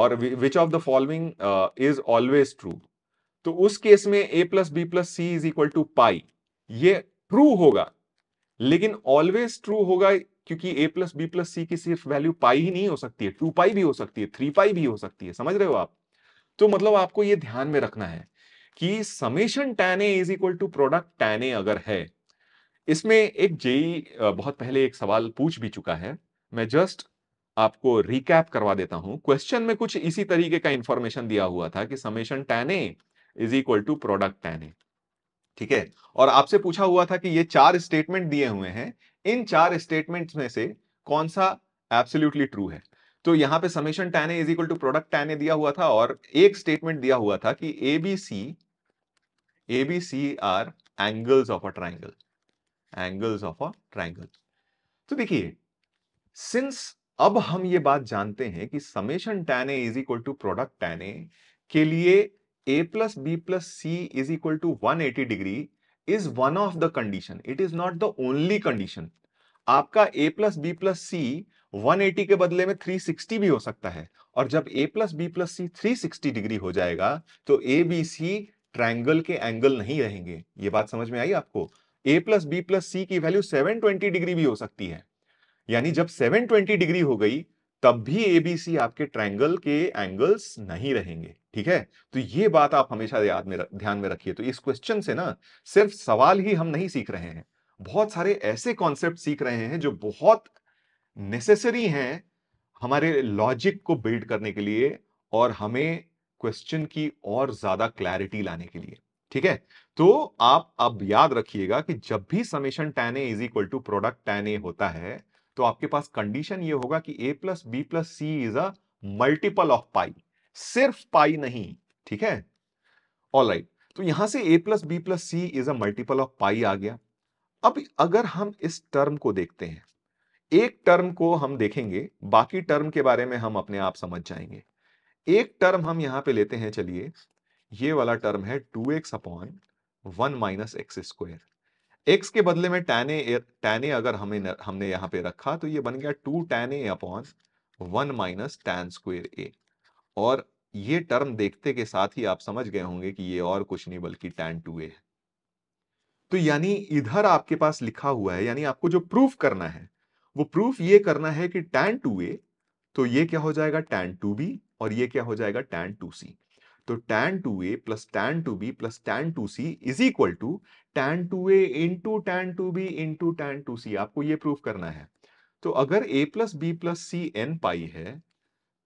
और which of the following is always true तो उस केस में a plus B plus C is equal to pi ये ट्रू होगा लेकिन ऑलवेज ट्रू होगा क्योंकि ए प्लस बी प्लस सी की सिर्फ वैल्यू पाई ही नहीं हो सकती है टू पाई भी हो सकती है थ्री पाई भी हो सकती है समझ रहे हो आप तो मतलब आपको ये ध्यान में रखना है कि summation tan A is equal to product tan a अगर है इसमें एक जेई बहुत पहले एक सवाल पूछ भी चुका है मैं जस्ट आपको रिकैप करवा देता हूं क्वेश्चन में कुछ इसी तरीके का इंफॉर्मेशन दिया हुआ था कि summation tan a is equal to product tan a ठीक है और आपसे पूछा हुआ था कि ये चार स्टेटमेंट दिए हुए हैं इन चार स्टेटमेंट में से कौन सा एब्सोल्यूटली ट्रू है तो यहां पे summation tan a is equal to product tan a दिया हुआ था और एक स्टेटमेंट दिया हुआ था कि A B c A B C are angles of a triangle angles of a triangle तो देखिए सिंस अब हम ये बात जानते हैं कि summation tan A is equal to product tan a के लिए a plus B plus C is equal to one eighty degree is one of the condition it is not the only condition आपका ए plus B plus c one eighty के बदले में three sixty भी हो सकता है और जब ए plus B plus c three sixty degree हो जाएगा तो ए बी सी ट्राइंगल के एंगल नहीं रहेंगे ये बात समझ में आई आपको ए प्लस बी प्लस सी की वैल्यू 720 डिग्री भी हो सकती है यानी जब 720 डिग्री हो गई तब भी ए बी सी आपके ट्रायंगल के एंगल्स नहीं रहेंगे ठीक है तो ये बात आप हमेशा याद में ध्यान में रखिए तो इस क्वेश्चन से ना सिर्फ सवाल ही हम नहीं सीख रहे हैं बहुत सारे ऐसे कॉन्सेप्ट सीख रहे हैं जो बहुत नेसेसरी हैं हमारे लॉजिक को बिल्ड करने के लिए और हमें क्वेश्चन की और ज्यादा क्लैरिटी लाने के लिए ठीक है तो आप अब याद रखिएगा कि जब भी summation tan a is equal to product tan a होता है तो आपके पास कंडीशन ये होगा कि ए plus B plus C is a multiple of pi सिर्फ पाई नहीं ठीक है ऑल राइट right. तो यहां से a plus B plus C is a multiple of pi आ गया अब अगर हम इस टर्म को देखते हैं एक टर्म को हम देखेंगे बाकी टर्म के बारे में हम अपने आप समझ जाएंगे एक टर्म हम यहां पे लेते हैं चलिए ये वाला टर्म है two x upon one minus x square x के बदले में टैन ए टैन ए अगर हमें हमने यहाँ पे रखा तो ये बन गया टू टैन ए upon one minus tan square ए और ये टर्म देखते के साथ ही आप समझ गए होंगे कि ये और कुछ नहीं बल्कि टैन टू ए है तो यानी इधर आपके पास लिखा हुआ है यानी आपको जो प्रूफ करना है वो प्रूफ ये करना है कि टैन टू ए तो ये क्या हो जाएगा टैन टू बी और ये क्या हो जाएगा टैन टू सी तो tan 2a plus tan 2b plus tan 2c is equal to tan 2a into tan 2b into tan 2c आपको ये प्रूफ करना है तो अगर a plus B plus c n pi है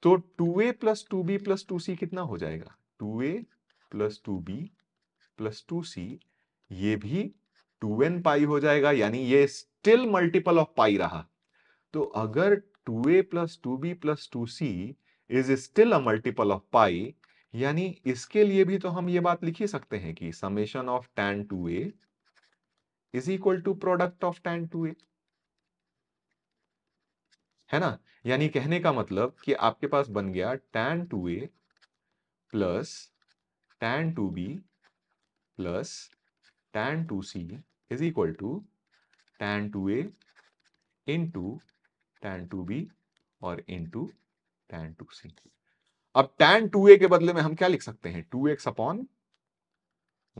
तो 2a plus two B plus two c कितना हो जाएगा 2a plus two B plus two c ये भी 2n पाई हो जाएगा यानी ये स्टिल मल्टीपल ऑफ पाई रहा तो अगर 2a plus two B plus two C is still a multiple of pi यानी इसके लिए भी तो हम ये बात लिख ही सकते हैं कि summation of tan two a is equal to product of tan two a है ना यानी कहने का मतलब कि आपके पास बन गया tan two A plus tan two B plus tan two C is equal to tan two a into tan two b और into tan two c अब tan 2a के बदले में हम क्या लिख सकते हैं 2x x upon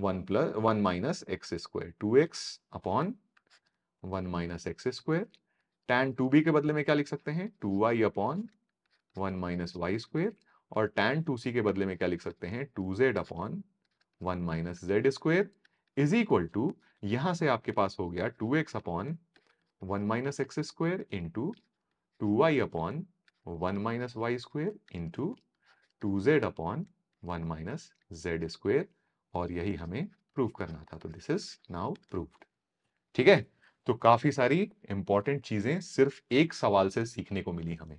one plus one minus x square two x upon one minus x square tan two b के बदले में क्या लिख सकते हैं two y upon one minus y square और tan टू सी के बदले में क्या लिख सकते हैं two z upon one minus z square is equal to यहां से आपके पास हो गया two x upon one minus x square into two y upon one minus y square into two z upon one minus z square और यही हमें prove करना था तो दिस इज नाउ प्रूव्ड ठीक है तो काफी सारी इंपॉर्टेंट चीजें सिर्फ एक सवाल से सीखने को मिली हमें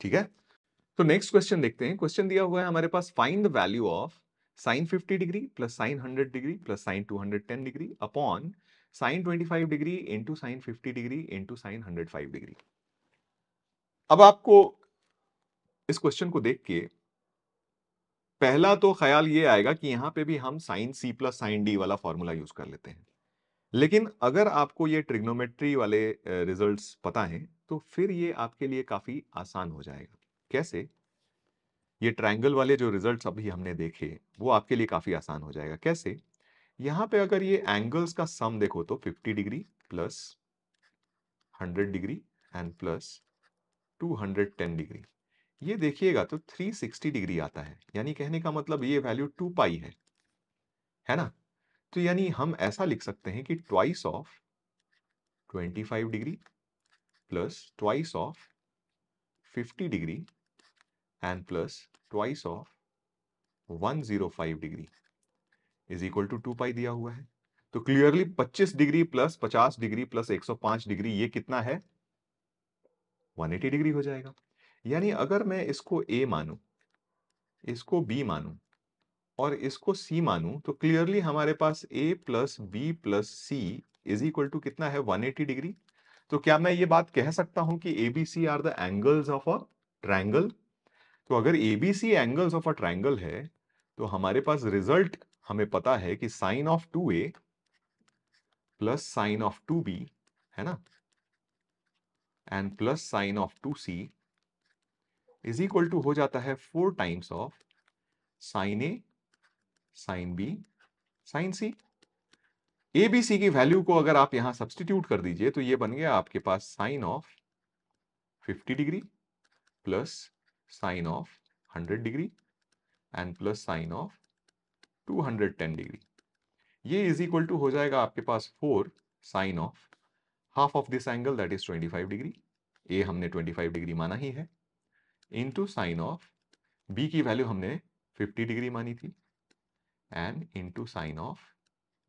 ठीक है तो नेक्स्ट क्वेश्चन देखते हैं क्वेश्चन दिया हुआ है हमारे पास find the value of sine 50 degree plus sine 100 degree plus sine 210 degree upon sine 25 degree into sine 50 degree into sine 105 degree अब आपको इस क्वेश्चन को देख के पहला तो ख्याल ये आएगा कि यहां पे भी हम sine C plus sine D वाला फॉर्मूला यूज कर लेते हैं लेकिन अगर आपको ये ट्रिग्नोमेट्री वाले रिजल्ट्स पता हैं तो फिर ये आपके लिए काफी आसान हो जाएगा कैसे ये ट्राइंगल वाले जो रिजल्ट्स अभी हमने देखे वो आपके लिए काफी आसान हो जाएगा कैसे यहां पे अगर ये एंगल्स का सम देखो तो 50 degree plus 100 degree and plus 210 degree ये देखिएगा तो 360 डिग्री आता है यानी कहने का मतलब ये वैल्यू टू पाई है है ना तो यानी हम ऐसा लिख सकते हैं कि twice of 25 degree plus twice of 50 degree and plus twice of 105 degree is equal to two pi दिया हुआ है तो clearly 25 degree plus 50 degree plus 105 degree ये कितना है 180 डिग्री हो जाएगा यानी अगर मैं इसको ए मानूं इसको बी मानूं और इसको सी मानूं तो क्लियरली हमारे पास ए plus B plus C is equal to कितना है 180 डिग्री तो क्या मैं ये बात कह सकता हूं कि A B C are the angles of a triangle तो अगर A B C angles of a triangle है तो हमारे पास रिजल्ट हमें पता है कि sine of two A plus sine of two B है ना and plus sine of two C is equal to हो जाता है four times of sine A sine B sine C A B C की वैल्यू को अगर आप यहां सब्सटीट्यूट कर दीजिए तो ये बन गया आपके पास sine of 50 degree plus sine of 100 degree and plus sine of 210 degree ये इज इक्वल टू हो जाएगा आपके पास four sine of half of this angle that is 25 degree A हमने 25 डिग्री माना ही है इंटू साइन ऑफ बी की वैल्यू हमने 50 डिग्री मानी थी and into sine of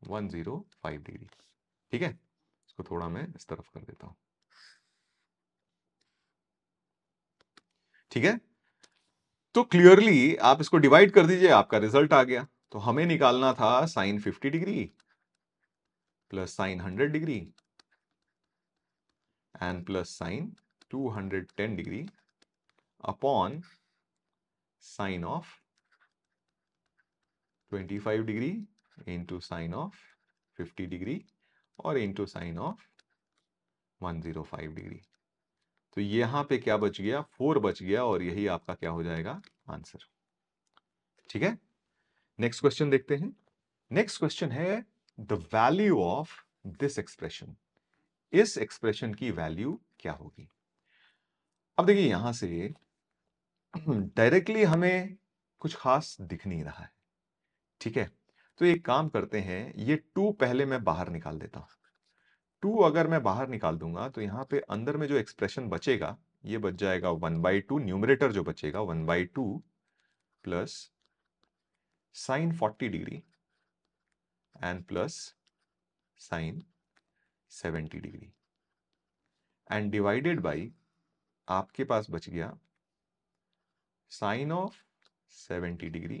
105 degree ठीक है इसको थोड़ा मैं इस तरफ कर देता हूं ठीक है तो क्लियरली आप इसको डिवाइड कर दीजिए आपका रिजल्ट आ गया तो हमें निकालना था sine 50 degree plus sine 100 degree and plus sine 210 degree upon sine of 25 degree into sine of 50 degree और इंटू साइन ऑफ 105 डिग्री तो यहां पे क्या बच गया फोर बच गया और यही आपका क्या हो जाएगा आंसर ठीक है नेक्स्ट क्वेश्चन देखते हैं नेक्स्ट क्वेश्चन है the value of this expression इस एक्सप्रेशन की वैल्यू क्या होगी अब देखिए यहां से हम्म, डायरेक्टली हमें कुछ खास दिख नहीं रहा है ठीक है तो एक काम करते हैं ये टू पहले मैं बाहर निकाल देता हूं टू अगर मैं बाहर निकाल दूंगा तो यहां पे अंदर में जो एक्सप्रेशन बचेगा ये बच जाएगा वन बाई टू न्यूमरेटर जो बचेगा one by two plus sine forty degree and plus sine seventy degree and divided by आपके पास बच गया sine of 70 degree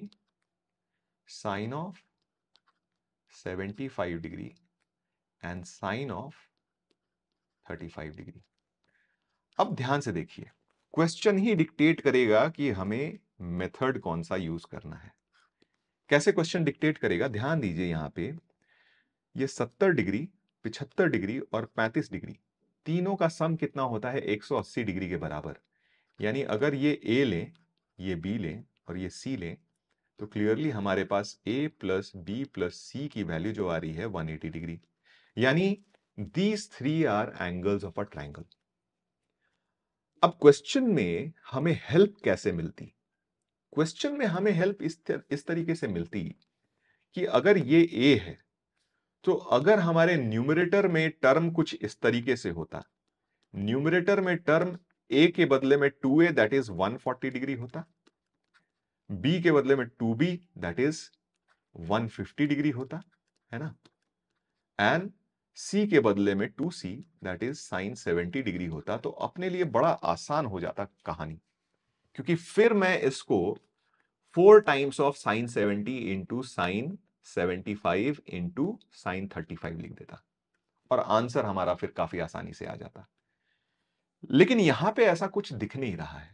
sine of 75 degree and sine of 35 degree अब ध्यान से देखिए क्वेश्चन ही डिक्टेट करेगा कि हमें मेथड कौन सा यूज करना है कैसे क्वेश्चन डिक्टेट करेगा ध्यान दीजिए यहां पे ये 70 डिग्री 75 डिग्री और 35 डिग्री तीनों का सम कितना होता है 180 डिग्री के बराबर यानी अगर ये ए लें ये बी लें और ये सी लें तो क्लियरली हमारे पास ए प्लस बी प्लस सी की वैल्यू जो आ रही है 180 डिग्री यानी these three are angles of a triangle अब क्वेश्चन में हमें हेल्प कैसे मिलती क्वेश्चन में हमें हेल्प इस तर, इस तरीके से मिलती कि अगर ये ए है तो अगर हमारे न्यूमरेटर में टर्म कुछ इस तरीके से होता न्यूमरेटर में टर्म ए के बदले में two A that is 140 degree होता बी के बदले में two B that is 150 degree होता है ना एंड सी के बदले में two C that is sine seventy degree होता तो अपने लिए बड़ा आसान हो जाता कहानी क्योंकि फिर मैं इसको four times of sine seventy into sine seventy five into sine thirty five लिख देता और आंसर हमारा फिर काफी आसानी से आ जाता लेकिन यहां पे ऐसा कुछ दिख नहीं रहा है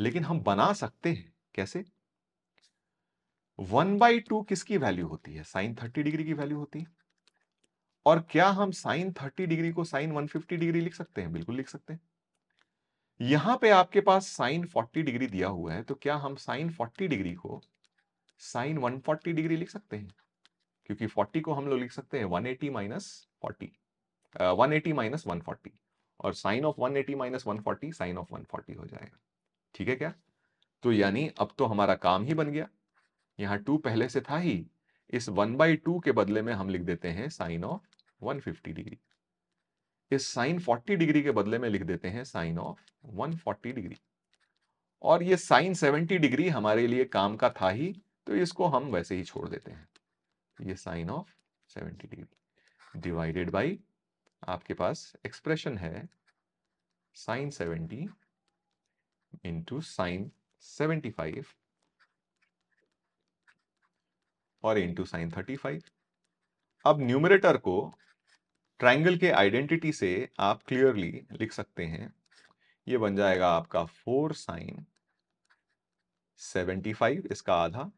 लेकिन हम बना सकते हैं कैसे वन बाई टू किसकी वैल्यू होती है साइन थर्टी डिग्री की वैल्यू होती है और क्या हम साइन थर्टी डिग्री को साइन वन फिफ्टी डिग्री लिख सकते हैं बिल्कुल लिख सकते हैं यहां पे आपके पास साइन फोर्टी डिग्री दिया हुआ है तो क्या हम साइन फोर्टी डिग्री को साइन वन फोर्टी डिग्री लिख सकते हैं क्योंकि फोर्टी को हम लोग लिख सकते हैं one eighty minus forty one eighty minus one forty और sine of 180 eighty minus one sine of 140 हो जाएगा ठीक है क्या तो यानी अब तो हमारा काम ही बन गया यहाँ टू पहले से था ही इस वन बाई टू के बदले में हम लिख देते हैं साइन ऑफ 150 डिग्री इस साइन 40 डिग्री के बदले में लिख देते हैं साइन ऑफ 140 डिग्री और ये साइन 70 डिग्री हमारे लिए काम का था ही तो इसको हम वैसे ही छोड़ देते हैं ये sine of seventy degree divided by आपके पास एक्सप्रेशन है sine seventy into sine seventy five और इंटू साइन थर्टी फाइव अब न्यूमरेटर को ट्राइंगल के आइडेंटिटी से आप क्लियरली लिख सकते हैं ये बन जाएगा आपका फोर साइन सेवेंटी फाइव इसका आधा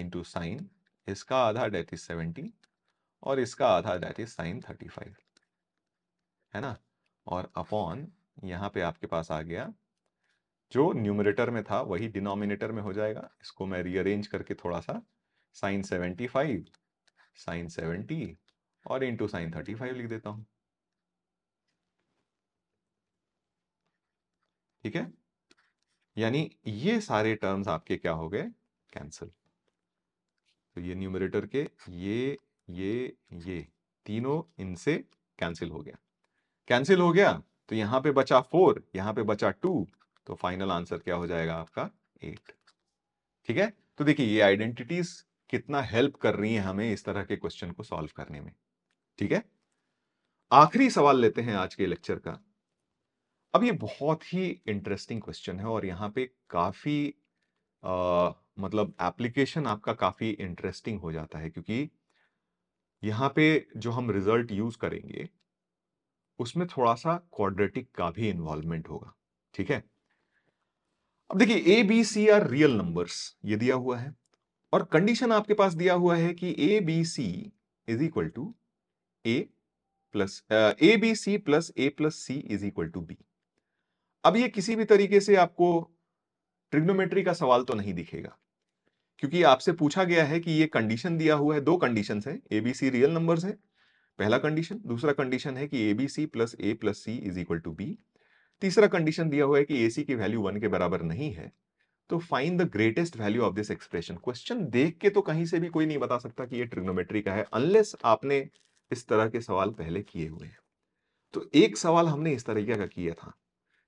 इंटू साइन इसका आधा डेट इज सेवेंटी और इसका आधा that is sine thirty five है ना और अपॉन यहाँ पे आपके पास आ गया जो न्यूमरेटर में था वही डिनोमिनेटर में हो जाएगा इसको मैं रीअरेंज करके थोड़ा सा sine seventy five sine seventy और इंटू साइन थर्टी फाइव लिख देता हूं ठीक है यानी ये सारे टर्म्स आपके क्या हो गए कैंसिल तो ये न्यूमरेटर के ये ये ये तीनों इनसे कैंसिल हो गया कैंसिल हो गया तो यहां पे बचा फोर यहाँ पे बचा टू तो फाइनल आंसर क्या हो जाएगा आपका एट ठीक है तो देखिए ये आइडेंटिटीज कितना हेल्प कर रही है हमें इस तरह के क्वेश्चन को सॉल्व करने में ठीक है आखिरी सवाल लेते हैं आज के लेक्चर का अब ये बहुत ही इंटरेस्टिंग क्वेश्चन है और यहाँ पे काफी आ, मतलब एप्लीकेशन आपका काफी इंटरेस्टिंग हो जाता है क्योंकि यहाँ पे जो हम रिजल्ट यूज करेंगे उसमें थोड़ा सा क्वाड्रेटिक का भी इन्वॉल्वमेंट होगा ठीक है अब देखिए A B C are real numbers ये दिया हुआ है और कंडीशन आपके पास दिया हुआ है कि A B C is equal to A plus A B C plus A plus C is equal to B अब ये किसी भी तरीके से आपको ट्रिग्नोमेट्री का सवाल तो नहीं दिखेगा क्योंकि आपसे पूछा गया है कि ये कंडीशन दिया हुआ है दो कंडीशन है A B C real numbers है पहला कंडीशन दूसरा कंडीशन है कि A B C plus A plus C is equal to B तीसरा कंडीशन दिया हुआ है कि ए सी की वैल्यू वन के बराबर नहीं है तो find the greatest value of this expression question देख के तो कहीं से भी कोई नहीं बता सकता कि ये ट्रिग्नोमेट्री का है अनलेस आपने इस तरह के सवाल पहले किए हुए हैं तो एक सवाल हमने इस तरीके का किया था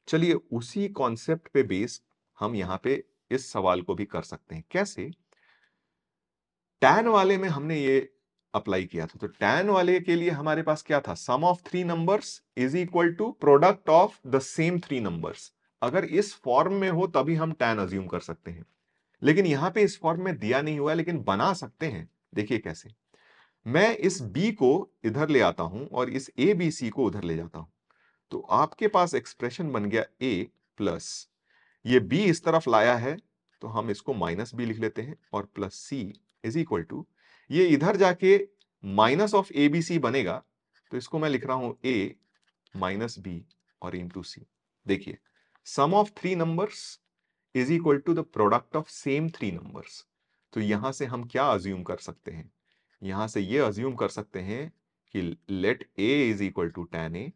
चलिए उसी कॉन्सेप्ट पे बेस हम यहाँ पे इस सवाल को भी कर सकते हैं कैसे टैन वाले में हमने ये अप्लाई किया था तो टेन वाले के लिए हमारे पास क्या था sum of three numbers is equal to product of the same three numbers अगर इस फॉर्म में हो तभी हम टेन अज्यूम कर सकते हैं लेकिन यहां पे इस फॉर्म में दिया नहीं हुआ है लेकिन बना सकते हैं देखिए कैसे मैं इस बी को इधर ले आता हूं और इस ए बी सी को उधर ले जाता हूं तो आपके पास एक्सप्रेशन बन गया ए प्लस ये बी इस तरफ लाया है तो हम इसको माइनस बी लिख लेते हैं और plus C is equal to ये इधर जाके minus of A B C बनेगा तो इसको मैं लिख रहा हूं ए माइनस बी और इन टू सी देखिए sum of three numbers is equal to the product of same three numbers तो यहां से हम क्या अज्यूम कर सकते हैं यहां से ये अज्यूम कर सकते हैं कि let A is equal to tan A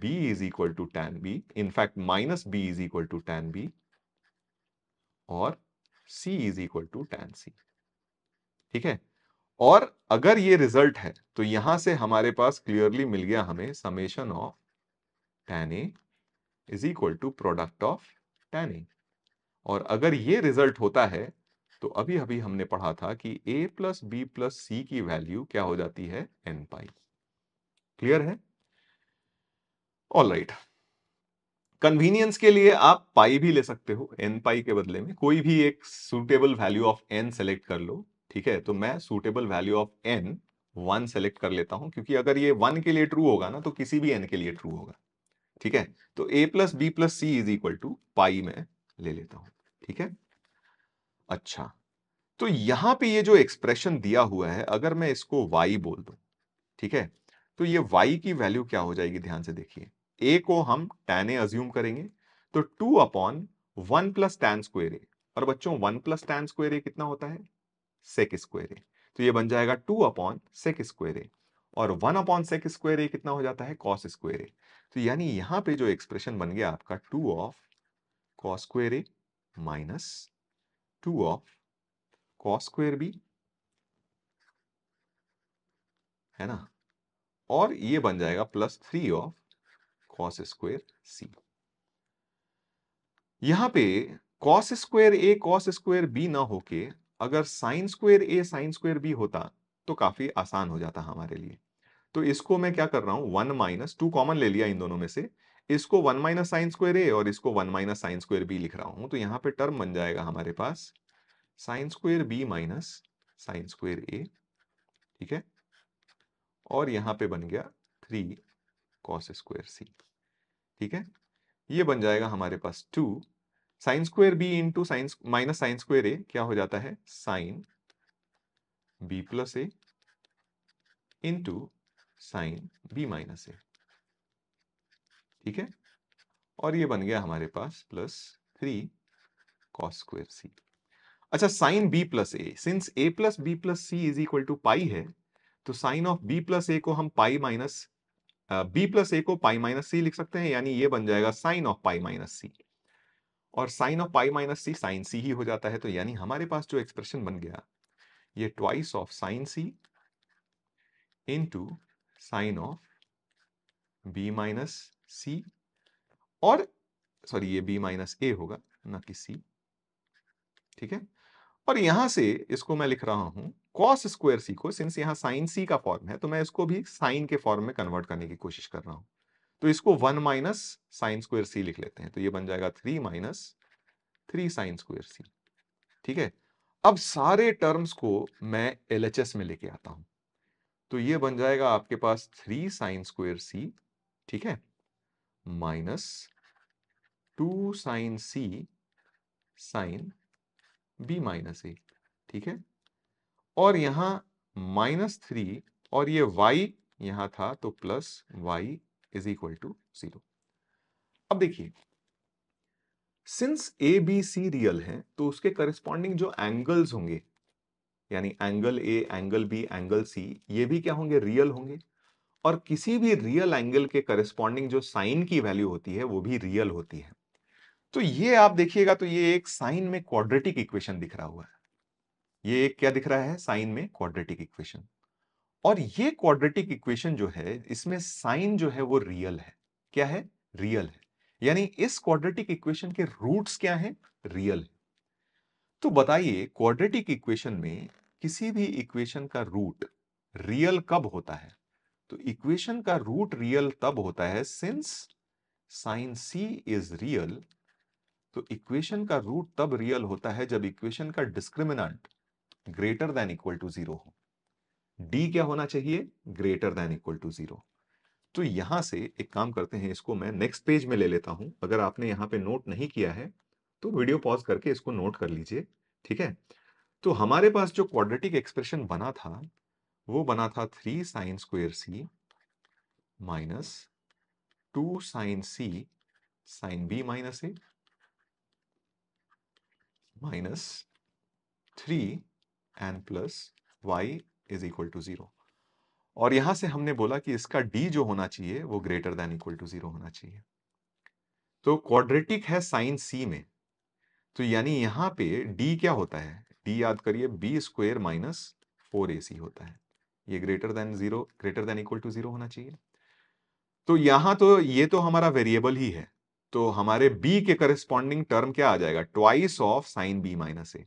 B is equal to tan B in fact minus B is equal to tan B और C is equal to tan सी ठीक है और अगर ये रिजल्ट है तो यहां से हमारे पास क्लियरली मिल गया हमें summation of tan A is equal to product of tan A और अगर ये रिजल्ट होता है तो अभी अभी हमने पढ़ा था कि ए प्लस बी प्लस सी की वैल्यू क्या हो जाती है एन पाई क्लियर है ऑल राइट कन्वीनियंस के लिए आप पाई भी ले सकते हो एन पाई के बदले में कोई भी एक suitable value of n select कर लो ठीक है तो मैं suitable value of n one select कर लेता हूं क्योंकि अगर ये वन के लिए ट्रू होगा ना तो किसी भी एन के लिए ट्रू होगा ठीक है तो A plus B plus C is equal to pi में ले लेता हूं ठीक है अच्छा तो यहां पे ये जो एक्सप्रेशन दिया हुआ है अगर मैं इसको y बोल दू ठीक है तो ये y की वैल्यू क्या हो जाएगी ध्यान से देखिए a को हम tan a अज्यूम करेंगे तो 2 upon one plus tan square ए और बच्चों one plus tan square A कितना होता है सेक स्क्वेयर ए तो ये बन जाएगा टू अपॉन सेक स्क्वेयर ए और one upon sec square A कितना हो जाता है कॉस स्क्वेयर ए तो यानी यहां पे जो एक्सप्रेशन बन गया आपका two of cos square A minus two of cos square B है ना और ये बन जाएगा plus three of cos square C यहां पे cos square A cos square B ना होके अगर sine square A sine square B होता तो काफी आसान हो जाता हमारे लिए तो इसको मैं क्या कर रहा हूं वन माइनस टू कॉमन ले लिया इन दोनों में से इसको वन माइनस साइन स्क्वेयर ए और इसको one minus sine square B लिख रहा हूं तो यहां पे टर्म बन जाएगा हमारे पास sine square B minus sine square A ठीक है और यहां पे बन गया थ्री कॉस स्क्वेयर सी ठीक है ये बन जाएगा हमारे पास two sine square B into sine minus sine square A क्या हो जाता है sine B plus A into sine B minus A ठीक है और ये बन गया हमारे पास plus three cos square C अच्छा sine B plus A since A plus B plus C is equal to pi है तो sine of B plus A को हम pi minus B plus A को पाई माइनस सी लिख सकते हैं यानी ये बन जाएगा sine of pi minus C और sine of pi minus C sine C ही हो जाता है तो यानी हमारे पास जो एक्सप्रेशन बन गया ये twice of sine C two sine of B minus C और सॉरी ये बी माइनस ए होगा ना कि सी ठीक है और यहां से इसको मैं लिख रहा हूं कॉस स्क्वायर सी को सिंस यहां साइन सी का फॉर्म है तो मैं इसको भी साइन के फॉर्म में कन्वर्ट करने की कोशिश कर रहा हूं तो इसको one minus sine square C लिख लेते हैं तो ये बन जाएगा three minus three sine square C ठीक है अब सारे टर्म्स को मैं एल में लेके आता हूं तो ये बन जाएगा आपके पास थ्री साइन स्क्वेयर सी ठीक है minus two sine C sine B minus A ठीक है और यहां माइनस थ्री और ये वाई यहां था तो plus Y is equal to zero अब देखिए since A B C real है तो उसके करिस्पॉन्डिंग जो एंगल्स होंगे यानी angle A angle B angle C ये भी क्या होंगे रियल होंगे और किसी भी रियल एंगल के करिस्पॉन्डिंग जो साइन की वैल्यू होती है वो भी रियल होती है तो ये आप देखिएगा तो ये एक साइन में क्वाड्रेटिक इक्वेशन दिख रहा हुआ है ये एक क्या दिख रहा है साइन में क्वाड्रेटिक इक्वेशन और ये क्वाड्रेटिक इक्वेशन जो है इसमें साइन जो है वो रियल है क्या है रियल है यानी इस क्वाड्रेटिक इक्वेशन के रूट्स क्या हैं रियल है तो बताइए क्वाड्रेटिक इक्वेशन में किसी भी इक्वेशन का रूट रियल कब होता है तो इक्वेशन का रूट रियल तब होता है since sine C is real तो इक्वेशन का रूट तब रियल होता है जब इक्वेशन का discriminant greater than equal to zero हो डी क्या होना चाहिए greater than equal to zero तो यहां से एक काम करते हैं इसको मैं नेक्स्ट पेज में ले लेता हूं अगर आपने यहां पे नोट नहीं किया है तो वीडियो पॉज करके इसको नोट कर लीजिए ठीक है तो हमारे पास जो क्वाड्रेटिक एक्सप्रेशन बना था वो बना था three sine square C minus two sine C sine B minus A minus three N plus Y is equal to zero और यहां से हमने बोला कि इसका डी जो होना चाहिए वो greater than equal to zero होना चाहिए तो क्वाड्रेटिक है साइन सी में तो यानी यहां पे डी क्या होता है डी याद करिए B square minus four A C होता है ये greater than zero greater than equal to zero होना चाहिए तो यहां तो ये तो हमारा वेरिएबल ही है तो हमारे बी के करेस्पॉन्डिंग टर्म क्या आ जाएगा twice of sine B minus A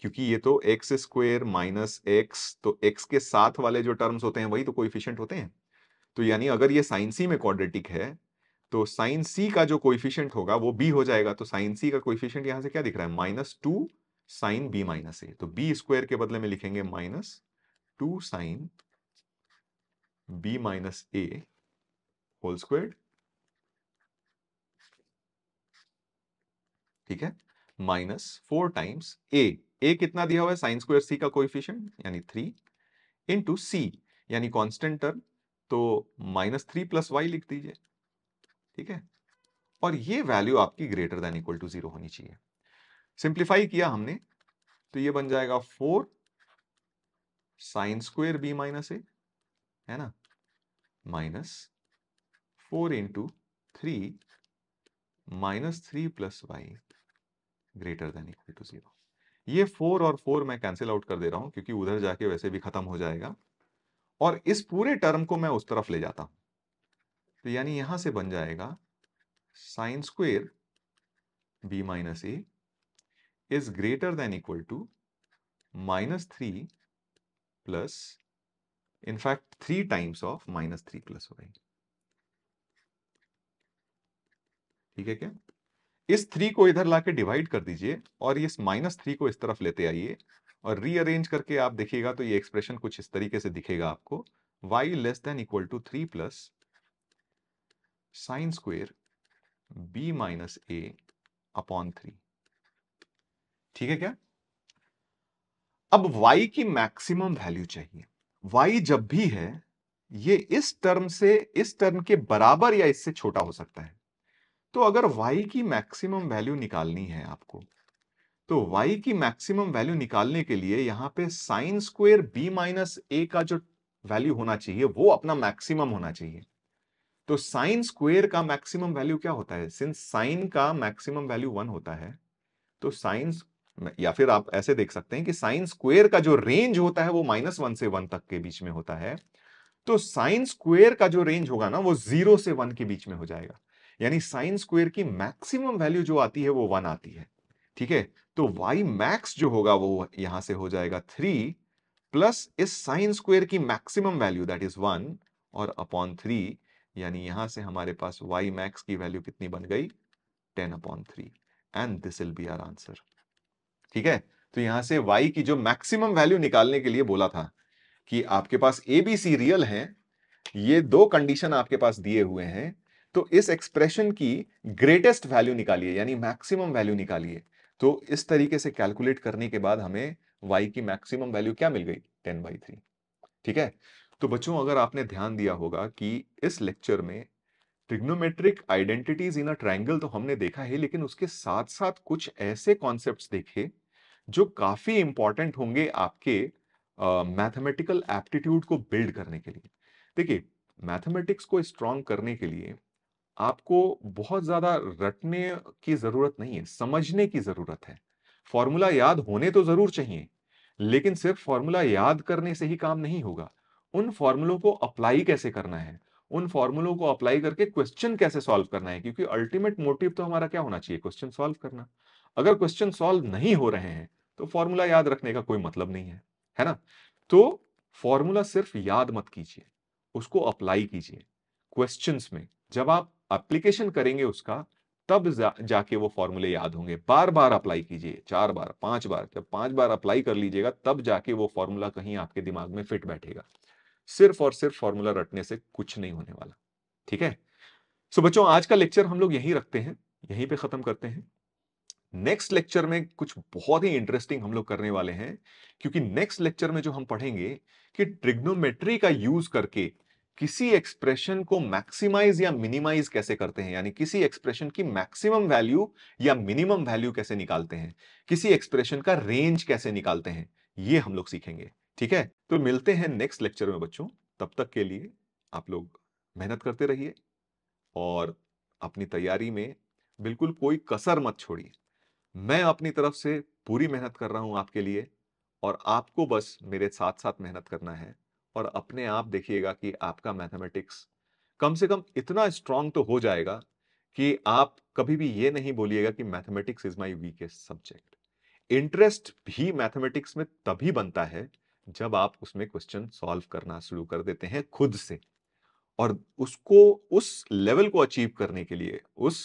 क्योंकि ये तो एक्स स्क्वेयर माइनस एक्स तो एक्स के साथ वाले जो टर्म्स होते हैं वही तो कोइफिशियंट होते हैं तो यानी अगर ये साइन सी में क्वाड्रेटिक है तो साइन सी का जो कोइफिशियंट होगा वो बी हो जाएगा तो साइन सी का कोइफिशियंट यहां से क्या दिख रहा है minus two sine B minus A तो बी स्क्वेयर के बदले में लिखेंगे minus two sine B minus A whole square ठीक है minus four times A A कितना दिया हुआ है साइन स्क्वायर सी का कोइफिशियंट यानी थ्री इंटू सी यानी कॉन्स्टेंट टर्म तो माइनस थ्री प्लस वाई लिख दीजिए ठीक है और ये वैल्यू आपकी greater than equal to zero होनी चाहिए सिंप्लीफाई किया हमने तो ये बन जाएगा four sine square B minus A है ना minus four into three minus three plus Y greater than equal to zero ये फोर और फोर मैं कैंसिल आउट कर दे रहा हूं क्योंकि उधर जाके वैसे भी खत्म हो जाएगा और इस पूरे टर्म को मैं उस तरफ ले जाता हूं तो यानी यहां से बन जाएगा sine square B minus A is greater than equal to minus three plus in fact three times of minus three plus हो गई ठीक है क्या इस थ्री को इधर लाके डिवाइड कर दीजिए और इस माइनस थ्री को इस तरफ लेते आइए और रीअरेंज करके आप देखिएगा तो ये एक्सप्रेशन कुछ इस तरीके से दिखेगा आपको Y less than equal to three plus sine square B minus A upon three ठीक है क्या अब y की मैक्सिमम वैल्यू चाहिए y जब भी है ये इस टर्म से इस टर्म के बराबर या इससे छोटा हो सकता है तो अगर y की मैक्सिमम वैल्यू निकालनी है आपको तो y की मैक्सिमम वैल्यू निकालने के लिए यहां पे sine square b minus A का जो वैल्यू होना चाहिए वो अपना मैक्सिमम होना चाहिए तो साइन स्क्वेयर का मैक्सिमम वैल्यू क्या होता है सिंस साइन का मैक्सिमम वैल्यू वन होता है तो साइंस या फिर आप ऐसे देख सकते हैं कि साइन स्क्वेयर का जो रेंज होता है वो माइनस वन से वन तक के बीच में होता है तो साइन स्क्वेयर का जो रेंज होगा ना वो जीरो से वन के बीच में हो जाएगा यानी साइन स्क्वेयर की मैक्सिमम वैल्यू जो आती है वो वन आती है ठीक है तो वाई मैक्स जो होगा वो यहां से हो जाएगा थ्री प्लस इस साइन स्क्वेयर की maximum value that is one और अपॉन थ्री यानी यहां से हमारे पास वाई मैक्स की वैल्यू कितनी बन गई ten upon three and this will be our answer ठीक है तो यहां से y की जो मैक्सिमम वैल्यू निकालने के लिए बोला था कि आपके पास ए बी सी रियल है ये दो कंडीशन आपके पास दिए हुए हैं तो इस एक्सप्रेशन की ग्रेटेस्ट वैल्यू निकालिए यानी मैक्सिमम वैल्यू निकालिए तो इस तरीके से कैलकुलेट करने के बाद हमें y की मैक्सिमम वैल्यू क्या मिल गई टेन बाई थ्री ठीक है तो बच्चों अगर आपने ध्यान दिया होगा कि इस लेक्चर में trigonometric identities in a triangle तो हमने देखा है लेकिन उसके साथ साथ कुछ ऐसे कॉन्सेप्ट देखे जो काफी इंपॉर्टेंट होंगे आपके मैथमेटिकल एप्टीट्यूड को बिल्ड करने के लिए देखिए मैथमेटिक्स को स्ट्रॉन्ग करने के लिए आपको बहुत ज्यादा रटने की जरूरत नहीं है समझने की जरूरत है फॉर्मूला याद होने तो जरूर चाहिए लेकिन सिर्फ फॉर्मूला याद करने से ही काम नहीं होगा उन फॉर्मूलों को अप्लाई कैसे करना है उन फॉर्मूलों को अप्लाई करके क्वेश्चन कैसे सॉल्व करना है क्योंकि अल्टीमेट मोटिव तो हमारा क्या होना चाहिए क्वेश्चन सॉल्व करना अगर क्वेश्चन सॉल्व नहीं हो रहे हैं तो फॉर्मूला याद रखने का कोई मतलब नहीं है है ना तो फॉर्मूला सिर्फ याद मत कीजिए उसको अप्लाई कीजिए क्वेश्चंस में जब आप एप्लीकेशन करेंगे उसका तब जा, जाके वो फॉर्मूले याद होंगे बार बार अप्लाई कीजिए चार बार पांच बार जब पांच बार अप्लाई कर लीजिएगा तब जाके वो फॉर्मूला कहीं आपके दिमाग में फिट बैठेगा सिर्फ और सिर्फ फॉर्मूला रटने से कुछ नहीं होने वाला ठीक है सो बच्चों आज का लेक्चर हम लोग यहीं रखते हैं यहीं पे खत्म करते हैं नेक्स्ट लेक्चर में कुछ बहुत ही इंटरेस्टिंग हम लोग करने वाले हैं क्योंकि नेक्स्ट लेक्चर में जो हम पढ़ेंगे कि ट्रिग्नोमेट्री का यूज करके किसी एक्सप्रेशन को मैक्सिमाइज या मिनिमाइज कैसे करते हैं यानी किसी एक्सप्रेशन की मैक्सिमम वैल्यू या मिनिमम वैल्यू कैसे निकालते हैं किसी एक्सप्रेशन का रेंज कैसे निकालते हैं ये हम लोग सीखेंगे ठीक है तो मिलते हैं नेक्स्ट लेक्चर में बच्चों तब तक के लिए आप लोग मेहनत करते रहिए और अपनी तैयारी में बिल्कुल कोई कसर मत छोड़िए मैं अपनी तरफ से पूरी मेहनत कर रहा हूं आपके लिए और आपको बस मेरे साथ साथ मेहनत करना है और अपने आप देखिएगा कि आपका मैथमेटिक्स कम से कम इतना स्ट्रांग तो हो जाएगा कि आप कभी भी ये नहीं बोलिएगा कि mathematics is my weakest subject interest भी मैथमेटिक्स में तभी बनता है जब आप उसमें क्वेश्चन सॉल्व करना शुरू कर देते हैं खुद से और उसको उस लेवल को अचीव करने के लिए उस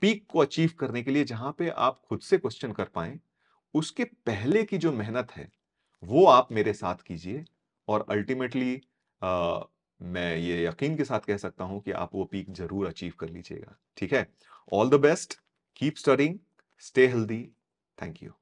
पीक को अचीव करने के लिए जहां पे आप खुद से क्वेश्चन कर पाए उसके पहले की जो मेहनत है वो आप मेरे साथ कीजिए और अल्टीमेटली मैं ये यकीन के साथ कह सकता हूं कि आप वो पीक जरूर अचीव कर लीजिएगा ठीक है all the best keep studying stay healthy thank you